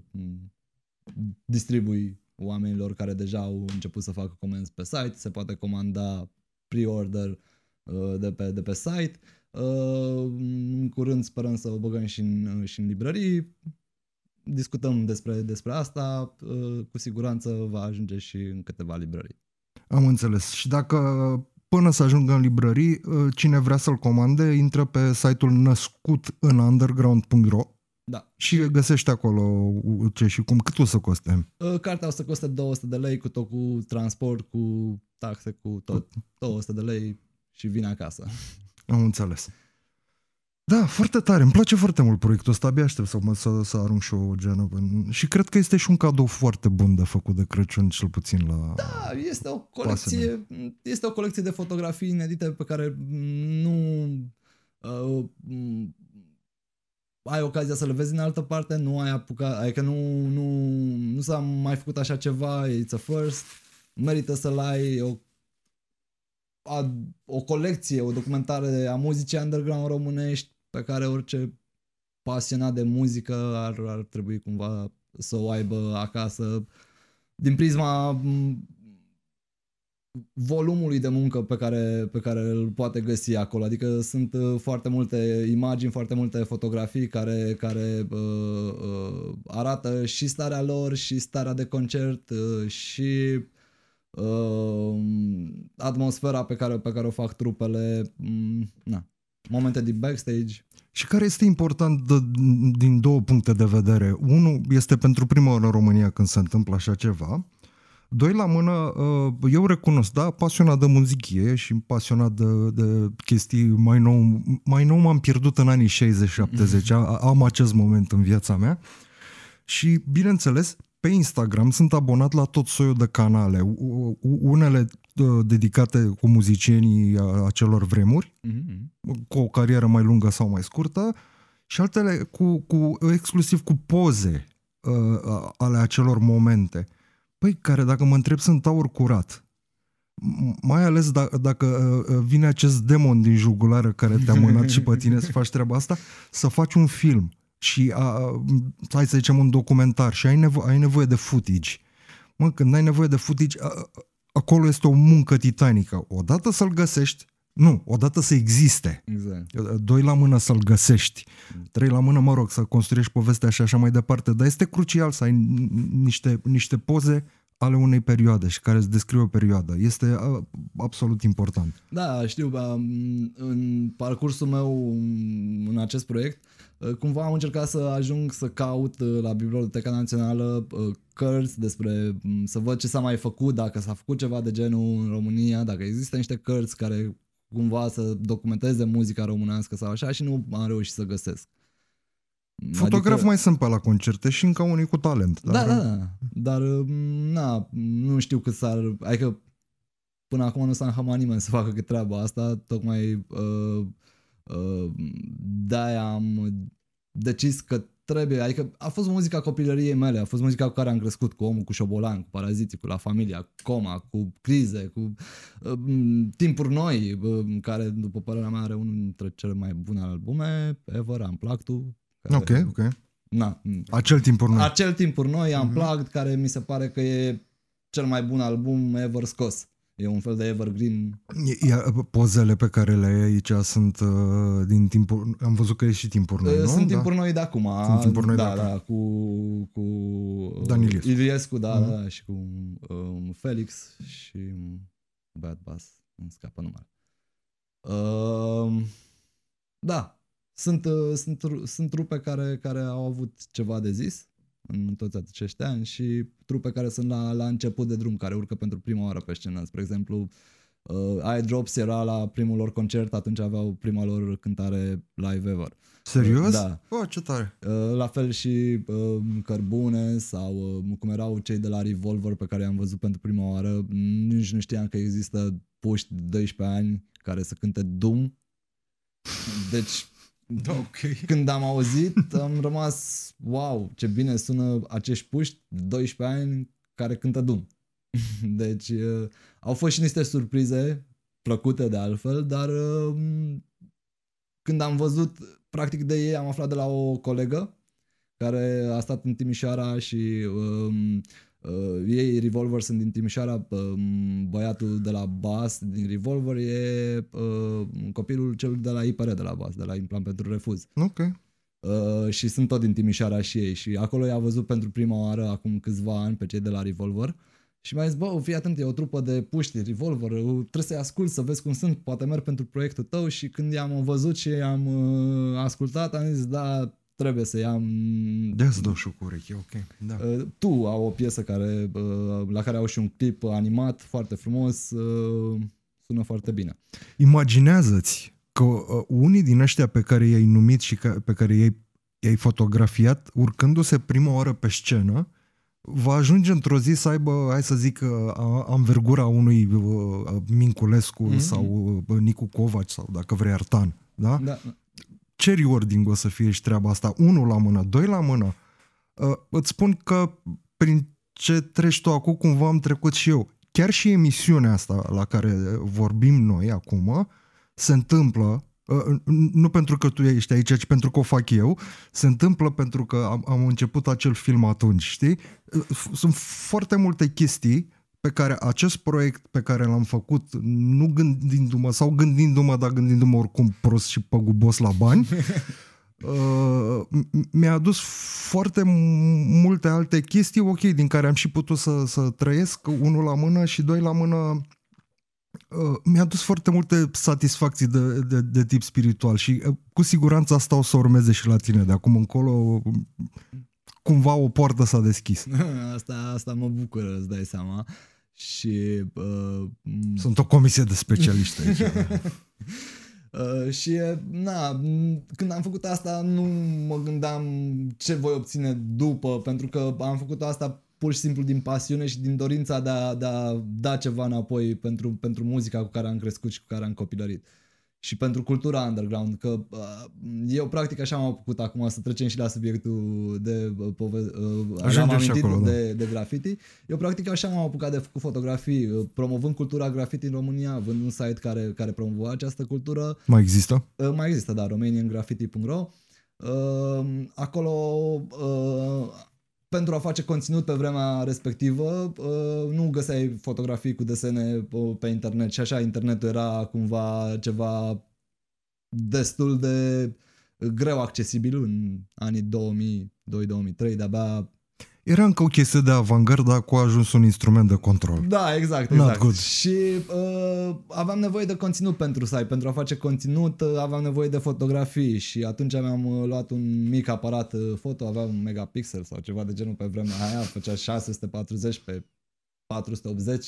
distribui oamenilor care deja au început să facă comenzi pe site, se poate comanda pre-order uh, de pe, de pe site. Uh, în curând sperăm să o băgăm și în, uh, și în librării. Discutăm despre, despre asta, cu siguranță va ajunge și în câteva librării. Am înțeles. Și dacă până să ajungă în librării, ă, cine vrea să-l comande, intră pe site-ul născut în underground.ro da. Și găsește acolo ce și cum, cât o să coste? Ă, cartea o să coste 200 de lei cu tot cu transport, cu taxe, cu tot. 200 de lei și vine acasă. Am înțeles. Da, foarte tare. Îmi place foarte mult proiectul ăsta. Abia aștept să, mă, să, să arunc și o geană. Și cred că este și un cadou foarte bun de făcut de Crăciun, cel puțin la Da, este o colecție, pasele. este o colecție de fotografii inedite pe care nu uh, mm, ai ocazia să le vezi în altă parte, nu ai apucat, adică nu, nu, nu s-a mai făcut așa ceva, it's a first, merită să-l ai, o a, o colecție, o documentare a muzicii underground românești, pe care orice pasionat de muzică ar, ar trebui cumva să o aibă acasă din prisma volumului de muncă pe care, pe care îl poate găsi acolo. Adică sunt uh, foarte multe imagini, foarte multe fotografii care, care uh, uh, arată și starea lor, și starea de concert, uh, și uh, atmosfera pe care, pe care o fac trupele. Mm, na momente din backstage. Și care este important de, din două puncte de vedere? Unul este pentru prima oară în România când se întâmplă așa ceva. Doi la mână, uh, eu recunosc, da, pasionat de muzicie și pasionat de, de chestii mai nou, mai nou m-am pierdut în anii 60-70, *laughs* am acest moment în viața mea și, bineînțeles, pe Instagram sunt abonat la tot soiul de canale, unele uh, dedicate cu muzicienii uh, acelor vremuri, mm-hmm. cu o carieră mai lungă sau mai scurtă, și altele cu, cu exclusiv cu poze uh, ale acelor momente. Păi, care, dacă mă întreb, sunt aur curat. Mai ales d- da, dacă uh, vine acest demon din jugulară care te-a mânat și pe tine să faci treaba asta, să faci un film și a, hai să zicem un documentar și ai, nevo- ai nevoie de footage. Mă, când ai nevoie de footage, a, acolo este o muncă titanică. Odată să-l găsești, nu, odată să existe. Exact. Doi la mână să-l găsești. Mm. Trei la mână, mă rog, să construiești povestea și așa mai departe. Dar este crucial să ai niște, niște poze ale unei perioade și care îți descrie o perioadă. Este absolut important. Da, știu, în parcursul meu în acest proiect, ă, cumva am încercat să ajung să caut ă, la Biblioteca Națională ă, cărți despre, să văd ce s-a mai făcut, dacă s-a făcut ceva de genul în România, dacă există niște cărți care cumva să documenteze muzica românească sau așa și nu am reușit să găsesc. Adică Fotograf adică... mai sunt pe la concerte și încă unii cu talent. Dar... Da, da, da. Dar, mm, na, nu știu cât s-ar... Adică până acum nu s-a înhamat nimeni să facă că treaba asta, tocmai uh, uh, de-aia am decis că trebuie, adică a fost muzica copilăriei mele, a fost muzica cu care am crescut, cu omul, cu șobolan, cu paraziții, cu la familia, cu coma, cu crize, cu uh, timpuri noi, uh, care, după părerea mea, are unul dintre cele mai bune albume ever, am plac tu, Ok, ok. Na. Acel timpuri noi. Acel timpuri noi, am mm-hmm. care mi se pare că e cel mai bun album ever scos. E un fel de evergreen. Ia, pozele pe care le ai aici sunt uh, din timpul... Am văzut că e și timpul uh, noi, nu? Sunt da? noi de acum. Sunt timpul noi da, de acum. Da, cu, cu uh, Dan Iliescu. Iliescu, da, mm-hmm. da, și cu um, Felix și Bad Bass. Îmi scapă numele. Uh, da, sunt, uh, sunt, sunt trupe care, care au avut ceva de zis în toți acești ani și trupe care sunt la, la început de drum, care urcă pentru prima oară pe scenă. Spre exemplu, uh, Drops era la primul lor concert, atunci aveau prima lor cântare live ever. Serios? Da. Oh, ce tare! Uh, la fel și uh, Cărbune sau uh, cum erau cei de la Revolver pe care i-am văzut pentru prima oară, nici nu știam că există puști de 12 ani care să cânte Doom. Deci da, okay. *laughs* Când am auzit, am rămas, wow, ce bine sună acești puști, 12 ani, care cântă dum. *laughs* Deci uh, au fost și niște surprize plăcute de altfel, dar uh, când am văzut, practic de ei am aflat de la o colegă care a stat în Timișoara și uh, Uh, ei, Revolver, sunt din Timișoara, uh, băiatul de la BAS din Revolver e uh, copilul cel de la IPR de la BAS, de la Implant pentru Refuz. Ok. Uh, și sunt tot din Timișoara și ei și acolo i-a văzut pentru prima oară acum câțiva ani pe cei de la Revolver și mai a zis, bă, fii atent, e o trupă de puști, Revolver, uh, trebuie să-i ascult să vezi cum sunt, poate merg pentru proiectul tău și când i-am văzut și i-am uh, ascultat, am zis, da, trebuie să iau... Mm, De da, să dau și ureche, ok. Da. Uh, tu au o piesă care, uh, la care au și un clip animat foarte frumos, uh, sună foarte bine. Imaginează-ți că unii din ăștia pe care i-ai numit și pe care i-ai, i-ai fotografiat, urcându-se prima oară pe scenă, va ajunge într-o zi să aibă, hai să zic, amvergura unui Minculescu mm-hmm. sau Nicu Covaci sau, dacă vrei, Artan. Da? da ce rewarding o să fie și treaba asta? Unul la mână, doi la mână. Uh, îți spun că prin ce treci tu acum, cumva am trecut și eu. Chiar și emisiunea asta la care vorbim noi acum se întâmplă uh, nu pentru că tu ești aici, ci pentru că o fac eu, se întâmplă pentru că am, am început acel film atunci, știi? Uh, sunt foarte multe chestii pe care acest proiect pe care l-am făcut, nu gândindu-mă sau gândindu-mă, dar gândindu-mă oricum prost și păgubos la bani, *laughs* Uh, mi-a adus foarte multe alte chestii, ok, din care am și putut să, să trăiesc, unul la mână și doi la mână, uh, mi-a adus foarte multe satisfacții de, de, de tip spiritual și uh, cu siguranță asta o să urmeze și la tine de acum încolo. Cumva o poartă s-a deschis. *laughs* Asta, asta mă bucură, îți dai seama. Uh, și, uh, Sunt o comisie de specialiști aici. *laughs* Uh, și, na, când am făcut asta nu mă gândeam ce voi obține după, pentru că am făcut asta pur și simplu din pasiune și din dorința de a, de a da ceva înapoi pentru, pentru muzica cu care am crescut și cu care am copilărit. Uh, și pentru cultura underground, că uh, eu practic așa m-am făcut acum să trecem și la subiectul de uh, pove- uh, am acolo, da. de, da. de graffiti. Eu practic așa m-am apucat de făcut fotografii, uh, promovând cultura graffiti în România, având un site care, care promova această cultură. Mai există? Uh, mai există, da, romaniangraffiti.ro. Uh, acolo uh, pentru a face conținut pe vremea respectivă, uh, nu găseai fotografii cu desene uh, pe internet și așa internetul era cumva ceva destul de greu accesibil în anii 2002-2003, de-abia era încă o chestie de avangard, dar cu a ajuns un instrument de control. Da, exact, exact. Și uh, aveam nevoie de conținut pentru site, pentru a face conținut uh, aveam nevoie de fotografii și atunci mi-am uh, luat un mic aparat uh, foto, aveam un megapixel sau ceva de genul pe vremea aia, făcea 640 pe 480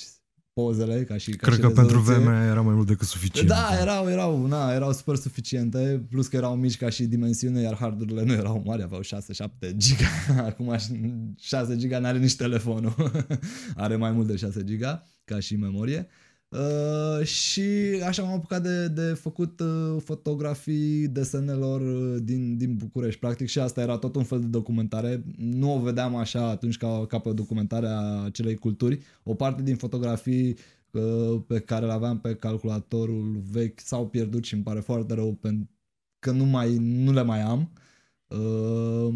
pozele ca și ca Cred și că pentru vremea era mai mult decât suficient. Da, erau, erau, na, erau super suficiente, plus că erau mici ca și dimensiune, iar hardurile nu erau mari, aveau 6-7 giga. *laughs* Acum 6 giga n-are nici telefonul. *laughs* Are mai mult de 6 giga ca și memorie. Uh, Uh, și așa m-am apucat de, de făcut uh, fotografii desenelor uh, din, din București, practic și asta era tot un fel de documentare, nu o vedeam așa atunci ca, ca pe a acelei culturi, o parte din fotografii pe care le aveam pe calculatorul vechi s-au pierdut și îmi pare foarte rău pentru că nu, mai, nu le mai am. Uh,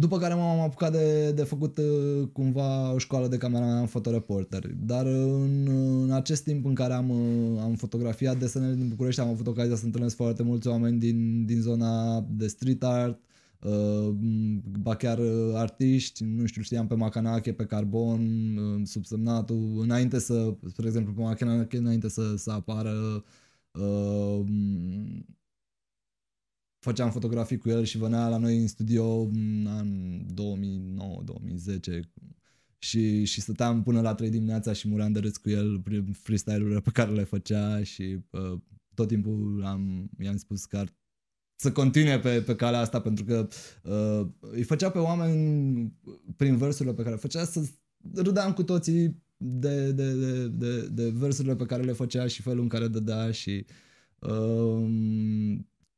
după care m-am apucat de, de făcut uh, cumva o școală de cameraman fotoreporter. Dar uh, în, uh, în acest timp în care am, am fotografiat desenele din București, am avut ocazia să întâlnesc foarte mulți oameni din, din zona de street art, uh, ba chiar artiști, nu știu, știam pe Macanache, pe Carbon, subsemnatul, înainte să, spre exemplu, pe Macanache, înainte să, să apară uh, făceam fotografii cu el și venea la noi în studio în an 2009-2010 și, și stăteam până la 3 dimineața și muream de râs cu el prin freestyle-urile pe care le făcea și uh, tot timpul am, i-am spus că ar să continue pe, pe calea asta pentru că uh, îi făcea pe oameni prin versurile pe care le făcea să râdeam cu toții de, de, de, de, de versurile pe care le făcea și felul în care dădea și uh,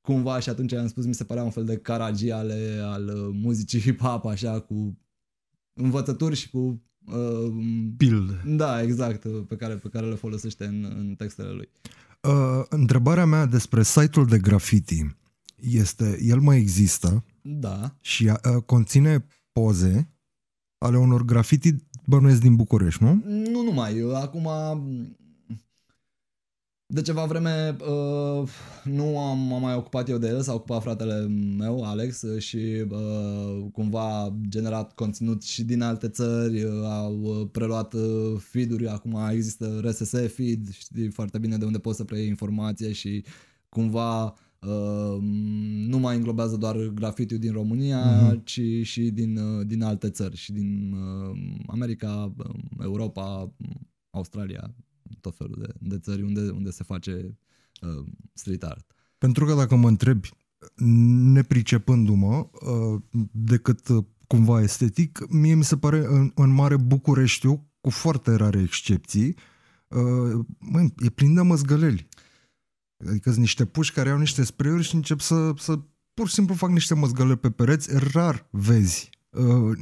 cumva și atunci am spus, mi se părea un fel de caragii ale, al uh, muzicii hip-hop, așa, cu învățături și cu Uh, Da, exact, uh, pe care, pe care le folosește în, în textele lui. Uh, întrebarea mea despre site-ul de graffiti este, el mai există da. și uh, conține poze ale unor graffiti bănuiesc din București, nu? Nu numai. Acum de ceva vreme uh, nu am, am mai ocupat eu de el, s-a ocupat fratele meu, Alex, și uh, cumva a generat conținut și din alte țări, uh, au uh, preluat uh, feed-uri, acum există RSS feed, știi foarte bine de unde poți să preiei informație și cumva uh, nu mai înglobează doar grafitiul din România, uh-huh. ci și din, uh, din alte țări, și din uh, America, uh, Europa, Australia, tot felul de, de țări unde, unde se face uh, street art. Pentru că dacă mă întrebi, nepricepându-mă uh, decât uh, cumva estetic, mie mi se pare în, în mare Bucureștiu, cu foarte rare excepții, uh, măi, e plin de măzgăleli. Adică sunt niște puși care au niște spreuri și încep să, să pur și simplu fac niște măzgăleli pe pereți, rar vezi Uh,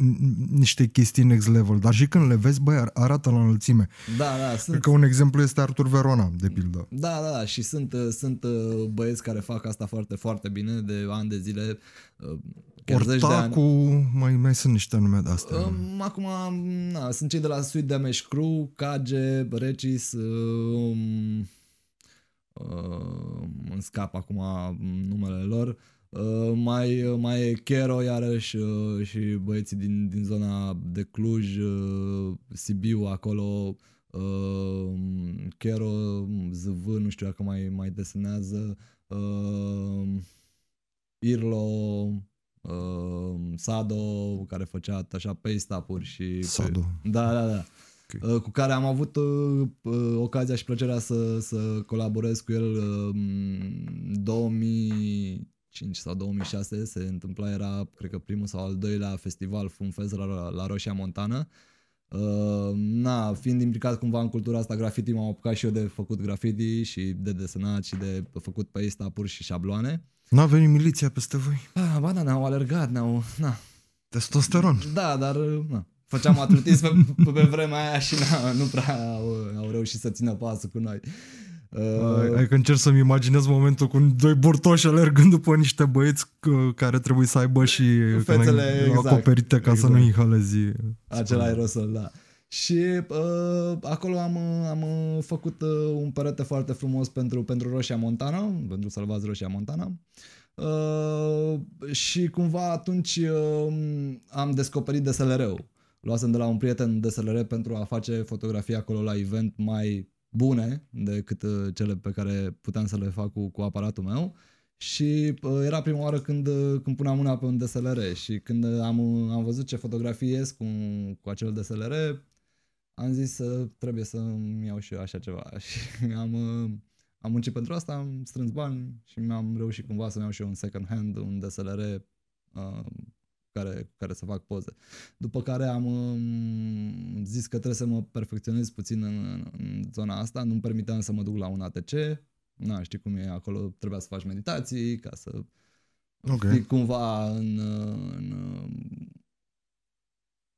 niște chestii next level, dar și când le vezi, băi, arată la înălțime. Da, da. Sunt... că un exemplu este Artur Verona, de pildă. Da, da, da, și sunt, uh, sunt uh, băieți care fac asta foarte, foarte bine de ani de zile. Ortacu, mai, mai sunt niște nume de astea. Um, acum, na, sunt cei de la Sweet Damage Crew, Cage, Recis, um, um, îmi scap acum um, numele lor. Uh, Uh, mai, uh, mai e Kero iarăși uh, și băieții din, din zona de Cluj, uh, Sibiu acolo, Kero uh, ZV, nu știu dacă mai, mai desenează, Irlo, Sado, care făcea așa pe uri și... Sado. Da, da, da. Okay. cu care am avut uh, ocazia și plăcerea să, să colaborez cu el uh, 2000 2005 sau 2006 se întâmpla, era, cred că, primul sau al doilea festival Funfest la, la Roșia Montană. Uh, na, fiind implicat cumva în cultura asta graffiti, m-am apucat și eu de făcut graffiti și de desenat și de făcut pe asta pur și șabloane. N-a venit miliția peste voi? Ah, ba da, ne-au alergat, ne-au... Na. Testosteron. Da, dar na. Făceam atletism pe, pe vremea aia și na, nu prea au, au reușit să țină pasul cu noi. Uh, adică încerc să-mi imaginez momentul cu doi burtoși alergând după niște băieți uh, care trebuie să aibă și fețele exact, acoperite ca exact. să nu exact. inhalezi. Acel aerosol, da. Și uh, acolo am, uh, am uh, făcut uh, un perete foarte frumos pentru, pentru Roșia Montana, pentru Salvați Roșia Montana. Uh, și cumva atunci uh, am descoperit DSLR-ul. Luasem de la un prieten DSLR pentru a face fotografie acolo la event mai bune decât uh, cele pe care puteam să le fac cu, cu aparatul meu. Și uh, era prima oară când, uh, când puneam mâna pe un DSLR și când uh, am, am văzut ce fotografii cu, cu acel DSLR, am zis să trebuie să-mi iau și eu așa ceva. *laughs* Și am, uh, am muncit pentru asta, am strâns bani și mi-am reușit cumva să-mi iau și eu un second hand, un DSLR uh, care, care să fac poze. După care am um, zis că trebuie să mă perfecționez puțin în, în zona asta, nu-mi permiteam să mă duc la un ATC, na, știi cum e acolo, trebuia să faci meditații ca să okay. fii cumva în, în um,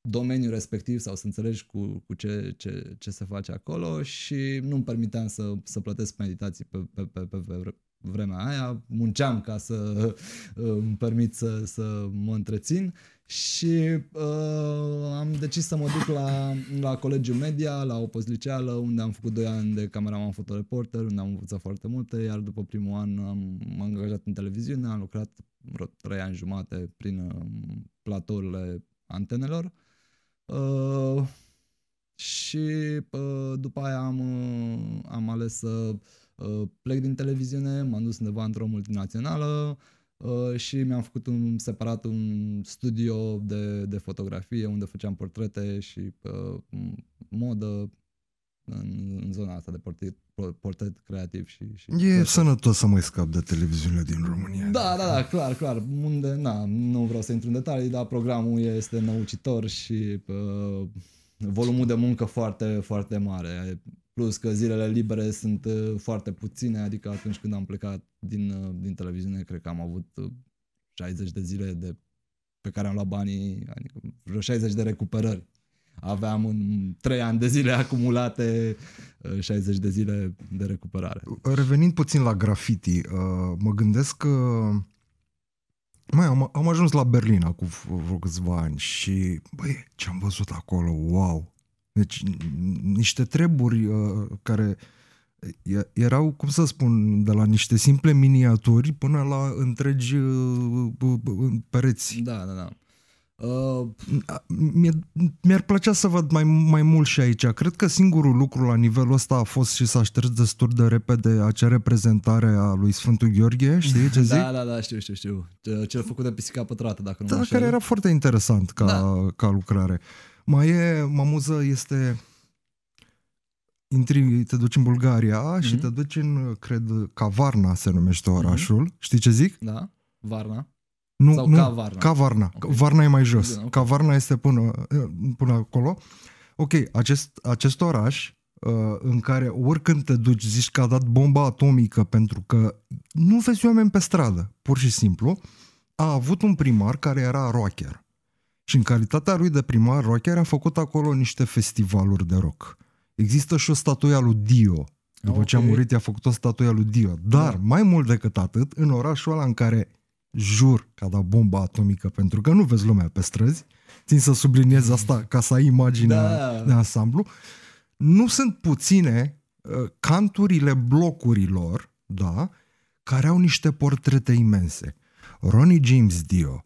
domeniul respectiv sau să înțelegi cu, cu ce, ce, ce se face acolo și nu-mi permiteam să, să plătesc meditații pe, pe, pe, pe, vremea aia, munceam ca să uh, îmi permit să, să mă întrețin și uh, am decis să mă duc la, la Colegiul Media, la o liceală, unde am făcut 2 ani de cameraman fotoreporter, unde am învățat foarte multe, iar după primul an am, m-am angajat în televiziune, am lucrat vreo 3 ani jumate prin uh, platourile antenelor. Uh, și uh, după aia am, uh, am ales să uh, Uh, plec din televiziune, m-am dus undeva într-o multinațională uh, și mi-am făcut un, separat un studio de, de fotografie unde făceam portrete și uh, modă în, în zona asta de portret, portret creativ și... și e tot. sănătos să mai scap de televiziunile din România. Da, da, da, clar, clar. Unde, na, nu vreau să intru în detalii, dar programul este năucitor și uh, volumul de muncă foarte, foarte mare. Plus că zilele libere sunt uh, foarte puține, adică atunci când am plecat din, uh, din televiziune, cred că am avut 60 uh, de zile de, pe care am luat banii, adică vreo 60 de recuperări. Aveam în 3 ani de zile acumulate 60 de zile de recuperare. Revenind puțin la graffiti, mă gândesc că mai am, am ajuns la Berlin acum vreo câțiva ani și, băie, ce am văzut acolo, wow! Deci niște treburi uh, care erau, cum să spun, de la niște simple miniaturi până la întregi uh, pereți. Da, da, da. Uh, mi-ar, mi plăcea să văd mai, mai mult și aici. Cred că singurul lucru la nivelul ăsta a fost și s-a șters destul de repede acea reprezentare a lui Sfântul Gheorghe, știi ce *laughs* zic? Da, da, da, știu, știu, știu. Cel făcut de pisica pătrată, dacă nu Da, care era foarte interesant ca, da. ca lucrare. Uh, mai e, mă amuză, este intri, te duci în Bulgaria mm-hmm. și mhm. te duci în, cred, Cavarna se numește mhm. orașul. Mm-hmm. Știi ce zic? Da, Varna. Nu, Sau nu, Cavarna. Cavarna. Okay. Varna e mai jos. Bine, okay. Cavarna este până, până acolo. Ok, acest, acest oraș uh, în care oricând te duci zici că a dat bomba atomică pentru că nu vezi oameni pe stradă, pur și simplu, a avut un primar care era rocker și în calitatea lui de primar rocker, a făcut acolo niște festivaluri de rock. Există și o statuia lui Dio. După okay. ce a murit, i-a făcut o statuia lui Dio. Dar, da. mai mult decât atât, în orașul ăla în care jur că a dat bomba atomică, pentru că nu vezi lumea pe străzi, țin să subliniez mm. asta ca să ai imaginea da. de ansamblu, nu sunt puține ă, canturile blocurilor, da, care au niște portrete imense. Ronnie James Dio,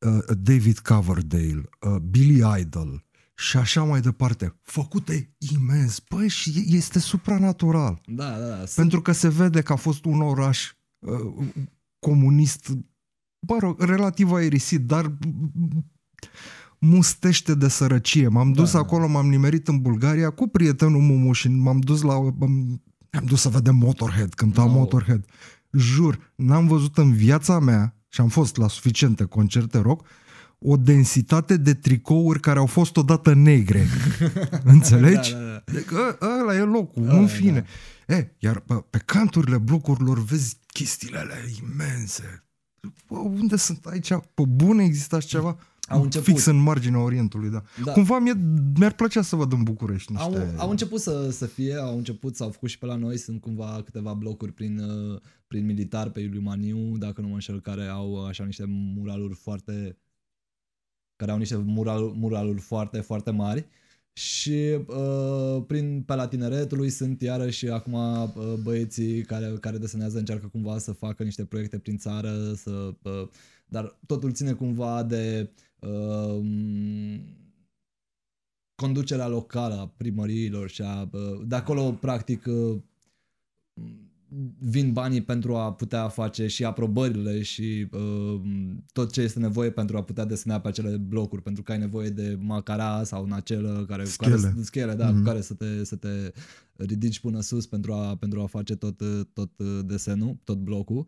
Uh, David Coverdale, uh, Billy Idol și așa mai departe, făcute imens, păi și este supranatural. Da, da, da. Pentru că se vede că a fost un oraș uh, comunist, mă rog, relativ aerisit, dar mustește de sărăcie. M-am dus da, da. acolo, m-am nimerit în Bulgaria cu prietenul Mumu și m-am dus la... M- am dus să vedem Motorhead, cânta no. Motorhead. Jur, n-am văzut în viața mea și am fost la suficiente concerte rock, o densitate de tricouri care au fost odată negre. *laughs* Înțelegi? Da, da, da. Deci, ă, ăla e locul, da, în fine. Da. E, iar pe pe canturile blocurilor vezi chestiile alea imense. Bă, unde sunt aici? Pe bune există așa ceva? au început. Fix în marginea Orientului, da. da. Cumva e mi-ar plăcea să văd în București niște... Au, au început să, să fie, au început, s-au făcut și pe la noi, sunt cumva câteva blocuri prin, uh, prin militar pe Iuliu Maniu, dacă nu mă înșel, care au așa niște muraluri foarte... care au niște mural, muraluri foarte, foarte mari. Și uh, prin pe la tineretului sunt iarăși acum uh, băieții care, care desenează încearcă cumva să facă niște proiecte prin țară, să, uh, dar totul ține cumva de uh, Ehm, conducerea locală a primăriilor și a, de acolo practic ă, vin banii pentru a putea face și aprobările și ehm, tot ce este nevoie pentru a putea desena pe acele blocuri, pentru că ai nevoie de macara sau nacelă, care, schele, care, schele da, mm-hmm. care să, te, să, te, ridici până sus pentru a, pentru a face tot, eh, tot eh, desenul, tot blocul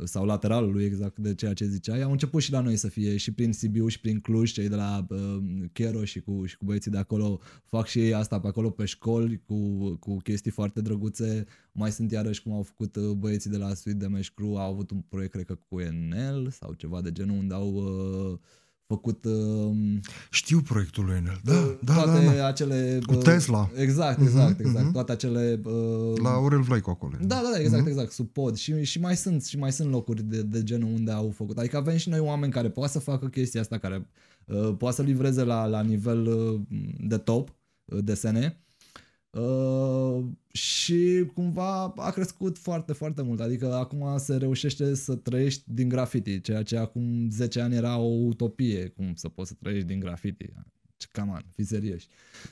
eh, sau lateralul lui exact de ceea ce ziceai, au început și la noi să fie și prin Sibiu și prin Cluj, cei de la uh, Chero și cu, și cu băieții de acolo fac și ei asta pe acolo pe școli cu, cu chestii foarte drăguțe, mai sunt iarăși cum au făcut băieții de la Sweet Damage Crew, au avut un proiect cred că cu Enel sau ceva de genul unde au uh, făcut... Uh, Știu proiectul lui Enel, da, da, toate da, da. acele... Cu uh, Tesla. Exact, exact, mhm, exact. Uh-huh. Toate acele... Uh, La Aurel Vlaicu acolo. Da, da, da, exact, uh-huh. exact, sub pod. Și, și mai sunt, și mai sunt locuri de, de genul unde au făcut. Adică avem și noi oameni care poate să facă chestia asta, care uh, poate să livreze la, la nivel uh, de top uh, Uh, Uh, și cumva a crescut foarte, foarte mult. Adică acum se reușește să trăiești din graffiti, ceea ce acum 10 ani era o utopie, cum să poți să trăiești din graffiti. Cam an, fi serioși.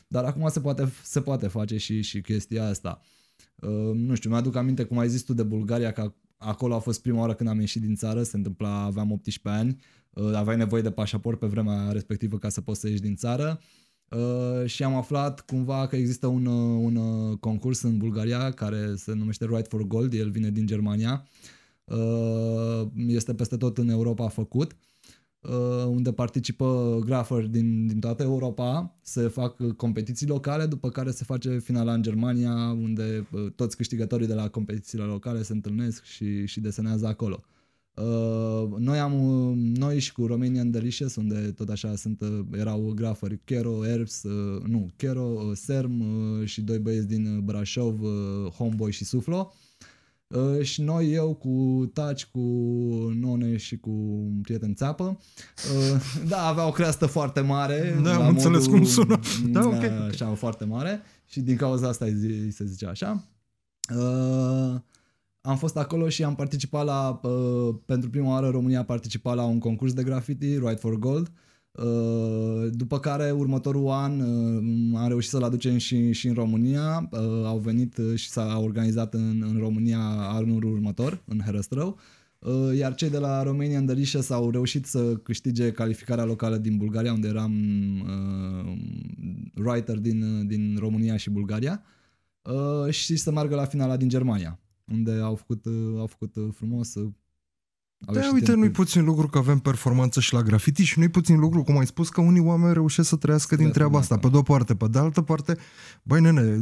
Dar acum se poate, se poate face și, și chestia asta. Uh, nu știu, mi-aduc aminte cum ai zis tu de Bulgaria, că acolo a fost prima oară când am ieșit din țară, se întâmpla, aveam 18 ani, uh, aveai nevoie de pașaport pe vremea respectivă ca să poți să ieși din țară. Uh, și am aflat cumva că există un, uh, un uh, concurs în Bulgaria care se numește Right for Gold, el vine din Germania, uh, este peste tot în Europa făcut, uh, unde participă grafări din, din toată Europa, se fac competiții locale, după care se face finala în Germania, unde toți câștigătorii de la competițiile locale se întâlnesc și, și desenează acolo. Uh, noi am uh, noi și cu Romanian Delicious, unde tot așa sunt, uh, erau grafări Kero, Erbs, nu, Kero, Serm și doi băieți din Brașov, Homeboy și Suflo. și noi, eu cu Taci, cu None și cu un prieten țeapă, *laughs* da, avea o creastă foarte mare. Da, am înțeles modul, cum sună. Mm, da, da ok. Așa, foarte mare și din cauza asta îi se zicea așa. Uh, am fost acolo și am participat la, uh, pentru prima oară România a participat la un concurs de graffiti, Ride for Gold, uh, după care următorul an uh, am reușit să-l aducem și, și în România, uh, au venit uh, și s-a organizat în, în România anul următor, în Herăstrău, uh, iar cei de la Romanian Delicious au reușit să câștige calificarea locală din Bulgaria, unde eram uh, writer din, din România și Bulgaria, uh, și să meargă la finala din Germania unde au făcut, uh, au făcut uh, frumos. Uh, au da, uite, nu-i puțin lucru că avem performanță și la grafiti și nu-i puțin lucru, cum ai spus, că unii oameni reușesc să trăiască din treaba asta, da. pe de-o parte. Pe de altă parte, băi nene,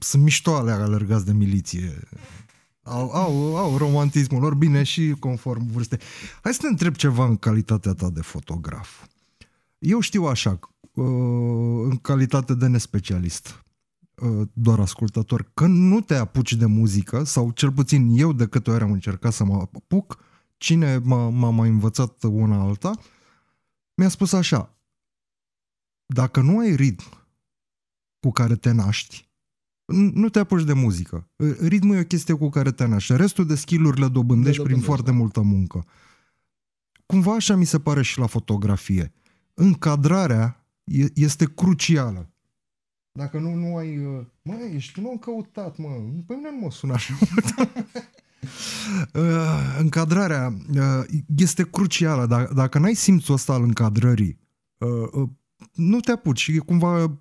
sunt mișto alea alergați de miliție. Au, au, au romantismul lor, bine, și conform vârstei. Hai să te întreb ceva în calitatea ta de fotograf. Eu știu așa, în calitate de nespecialist, Uh, doar ascultător, că nu te apuci de muzică, sau cel puțin eu de câte ori am încercat să mă apuc, cine m-a, m-a mai învățat una alta, mi-a spus așa, dacă nu ai ritm cu care te naști, nu te apuci de muzică. Ritmul e o chestie cu care te naști. Restul de skill-uri le dobândești le prin foarte da. multă muncă. Cumva așa mi se pare și la fotografie. Încadrarea este crucială. Dacă nu, nu ai... Uh, mă, ești un om căutat, mă. Pe mine nu mă sună așa mult. *laughs* Uh, încadrarea uh, este crucială. Dacă, n-ai simțul ăsta al încadrării, nu te apuci. E cumva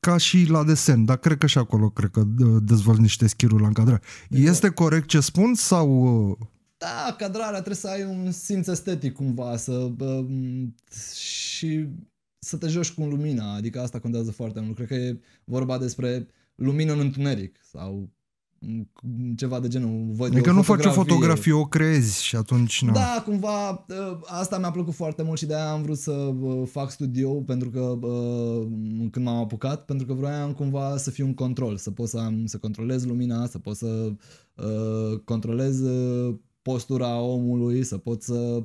ca și la desen, dar cred că și acolo cred că dezvolți niște schiruri la încadrare. Exact. Este corect ce spun sau... Da, cadrarea trebuie să ai un simț estetic cumva, să... și să te joci cu lumina, adică asta contează foarte mult. Cred că e vorba despre lumină în întuneric sau ceva de genul. Văd adică nu faci o fotografie, o crezi și atunci... Nu. Da, cumva ă, asta mi-a plăcut foarte mult și de-aia am vrut să ă, fac studio pentru că ă, când m-am apucat, pentru că vroiam cumva să fiu un control, să pot să, să controlez lumina, să pot să controlez postura omului, să pot să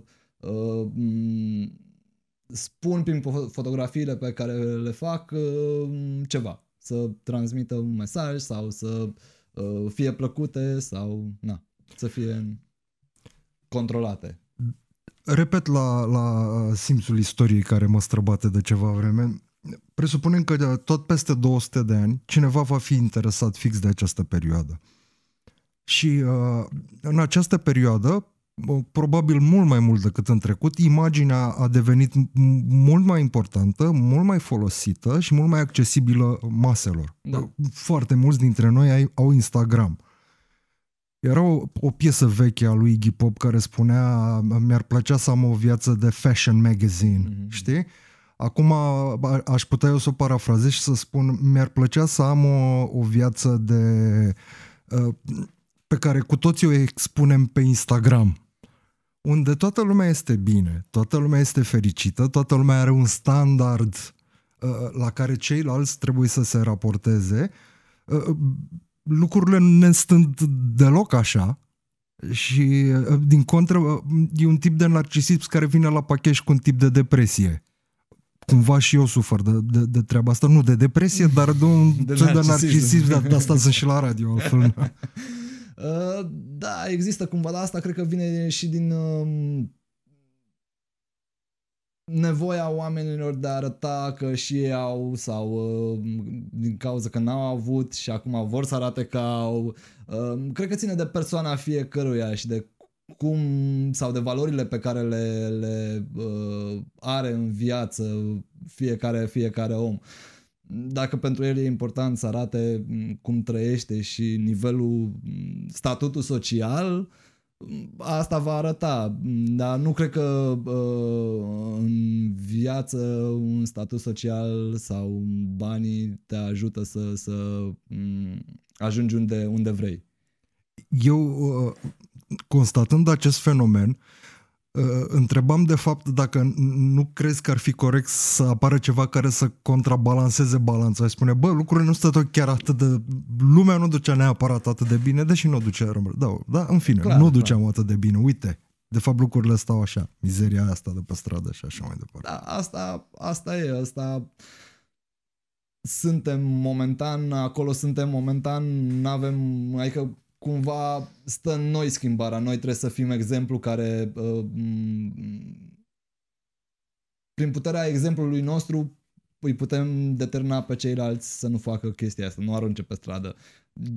spun prin fotografiile pe care le fac uh, ceva. Să transmită un mesaj sau să uh, fie plăcute sau na, să fie controlate. Repet la, la uh, simțul istoriei care mă străbate de ceva vreme. Presupunem că tot peste 200 de ani cineva va fi interesat fix de această perioadă. Și uh, în această perioadă probabil mult mai mult decât în trecut, imaginea a devenit mult mai importantă, mult mai folosită și mult mai accesibilă maselor. Da. Foarte mulți dintre noi au Instagram. Era o, o piesă veche a lui Iggy Pop care spunea mi-ar plăcea să am o viață de fashion magazine, mm-hmm. știi? Acum aș putea eu să o parafrazez și să spun mi-ar plăcea să am o, o viață de... Uh, pe care cu toții o expunem pe Instagram unde toată lumea este bine, toată lumea este fericită, toată lumea are un standard uh, la care ceilalți trebuie să se raporteze, uh, uh, lucrurile ne stând deloc așa și din contră e un tip de narcisism care vine la pachet cu un tip de depresie. Cumva și eu sufăr de, de, de treaba asta, nu de depresie, dar de un de de narcisism, de, de asta sunt și la radio, altfel. *laughs* Uh, da, există cumva, la asta cred că vine și din um, nevoia oamenilor de a arăta că și ei au sau uh, din cauza că n-au avut și acum vor să arate că au. Uh, cred că ține de persoana fiecăruia și de cum sau de valorile pe care le, le uh, are în viață fiecare, fiecare om. Uh, dacă pentru el e important să arate mm, cum trăiește și nivelul, mm, statutul social, mm, asta va arăta. Dar nu cred că uh, în viață un statut social sau banii te ajută să, să um, ajungi unde, unde vrei. Eu, uh, constatând acest fenomen, uh, Ă, întrebam de fapt dacă nu crezi că ar fi corect să apară ceva care să contrabalanceze balanța. Ai spune, bă, lucrurile nu stăteau chiar atât de... Lumea nu ducea neapărat atât de bine, deși nu ducea rămâne. Da, da, în fine, clar, nu clar. duceam atât de bine. Uite, de fapt lucrurile stau așa. Mizeria asta de pe stradă și așa mai departe. Da, asta, asta e, asta... Suntem momentan, acolo suntem momentan, nu avem, adică cumva stă în noi schimbarea. Noi trebuie să fim exemplu care uh, prin puterea exemplului nostru îi putem determina pe ceilalți să nu facă chestia asta, nu arunce pe stradă.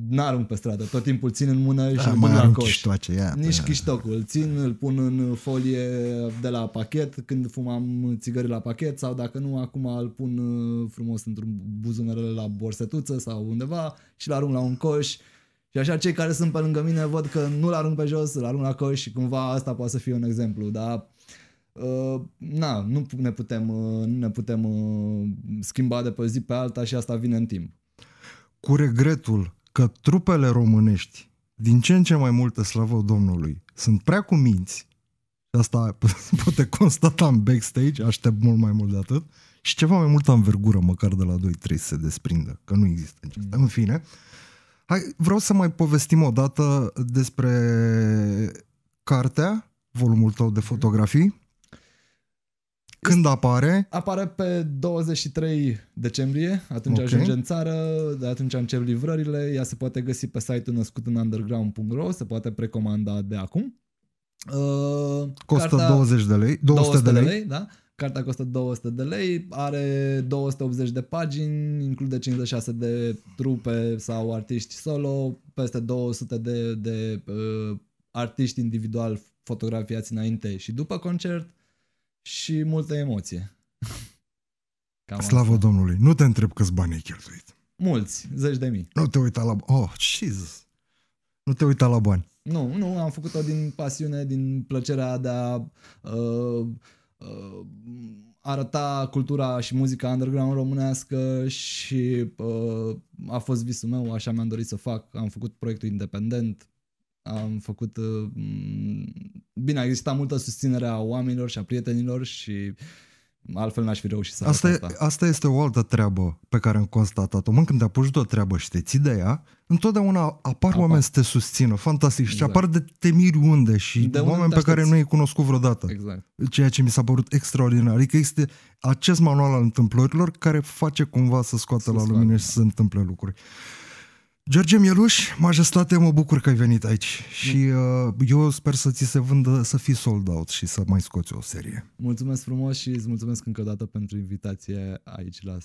N-arunc pe stradă, tot timpul țin în mână și îl da, pun la coș. Nici da. chiștocul, țin, îl pun în folie de la pachet când fumam țigări la pachet sau dacă nu, acum îl pun uh, frumos într-un buzunărele la borsetuță sau undeva și îl arunc la un coș. Uh, și așa cei care sunt pe lângă mine văd că nu-l arunc pe jos, îl arunc la coș și cumva asta poate să fie un exemplu, dar uh, na, uh, nu ne putem, nu uh, ne putem schimba de pe zi pe alta și asta vine în timp. Cu regretul că trupele românești, din ce în ce mai multe slavă Domnului, sunt prea cuminți, asta *laughs* poate constata în backstage, aștept mult mai mult de atât, și ceva mai multă învergură, măcar de la 2-3 să se desprindă, că nu există. Mm. În fine, uh, Hai, vreau să mai povestim o dată despre cartea, volumul tău de fotografii. Când apare? Apare pe 23 decembrie, atunci okay. ajunge în țară, de atunci încep livrările, ea se poate găsi pe site-ul născut în underground.ro, se poate precomanda de acum. Uh, Costă cartea, 20 de lei, 200 de lei, de lei da? Cartea costă 200 de lei, are 280 de pagini, include 56 de trupe sau artiști solo, peste 200 de, de uh, artiști individual fotografiați înainte și după concert și multă emoție. *laughs* Cam Slavă asta. Domnului, nu te întreb câți bani ai cheltuit. Mulți, zeci de mii. Nu te uita la bani. Oh, Jesus. Nu te uita la bani. Nu, nu, am făcut-o din pasiune, din plăcerea de a uh, uh, arăta cultura și muzica underground românească și uh, a fost visul meu, așa mi-am dorit să fac. Am făcut proiectul independent, am făcut... Uh, bine, a existat multă susținere a oamenilor și a prietenilor și uh, Altfel n-aș fi reușit să asta, asta. E, asta este o altă treabă pe care am constatat-o. Mă, când te apuci de o treabă și te ții de ea, întotdeauna apar, apar. oameni să te susțină, fantastic, exact. și apar de te miri unde și de oameni unde pe care nu i-ai cunoscut vreodată. Exact. Ceea ce mi s-a părut extraordinar. Adică este acest manual al întâmplărilor care face cumva să scoată să la lumină și să se întâmple lucruri. Uh, George Mieluș, majestate, mă bucur că ai venit aici și uh, eu sper să ți se vândă să fii sold out și să mai scoți o serie. Mulțumesc frumos și îți mulțumesc încă o dată pentru invitație aici la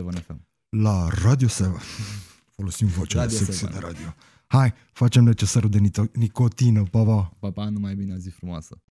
7FM. La Radio 7. *laughs* Folosim vocea radio sexy 7. de radio. Hai, facem necesarul de nicotină. Pa, pa. Pa, pa, numai bine, zi frumoasă.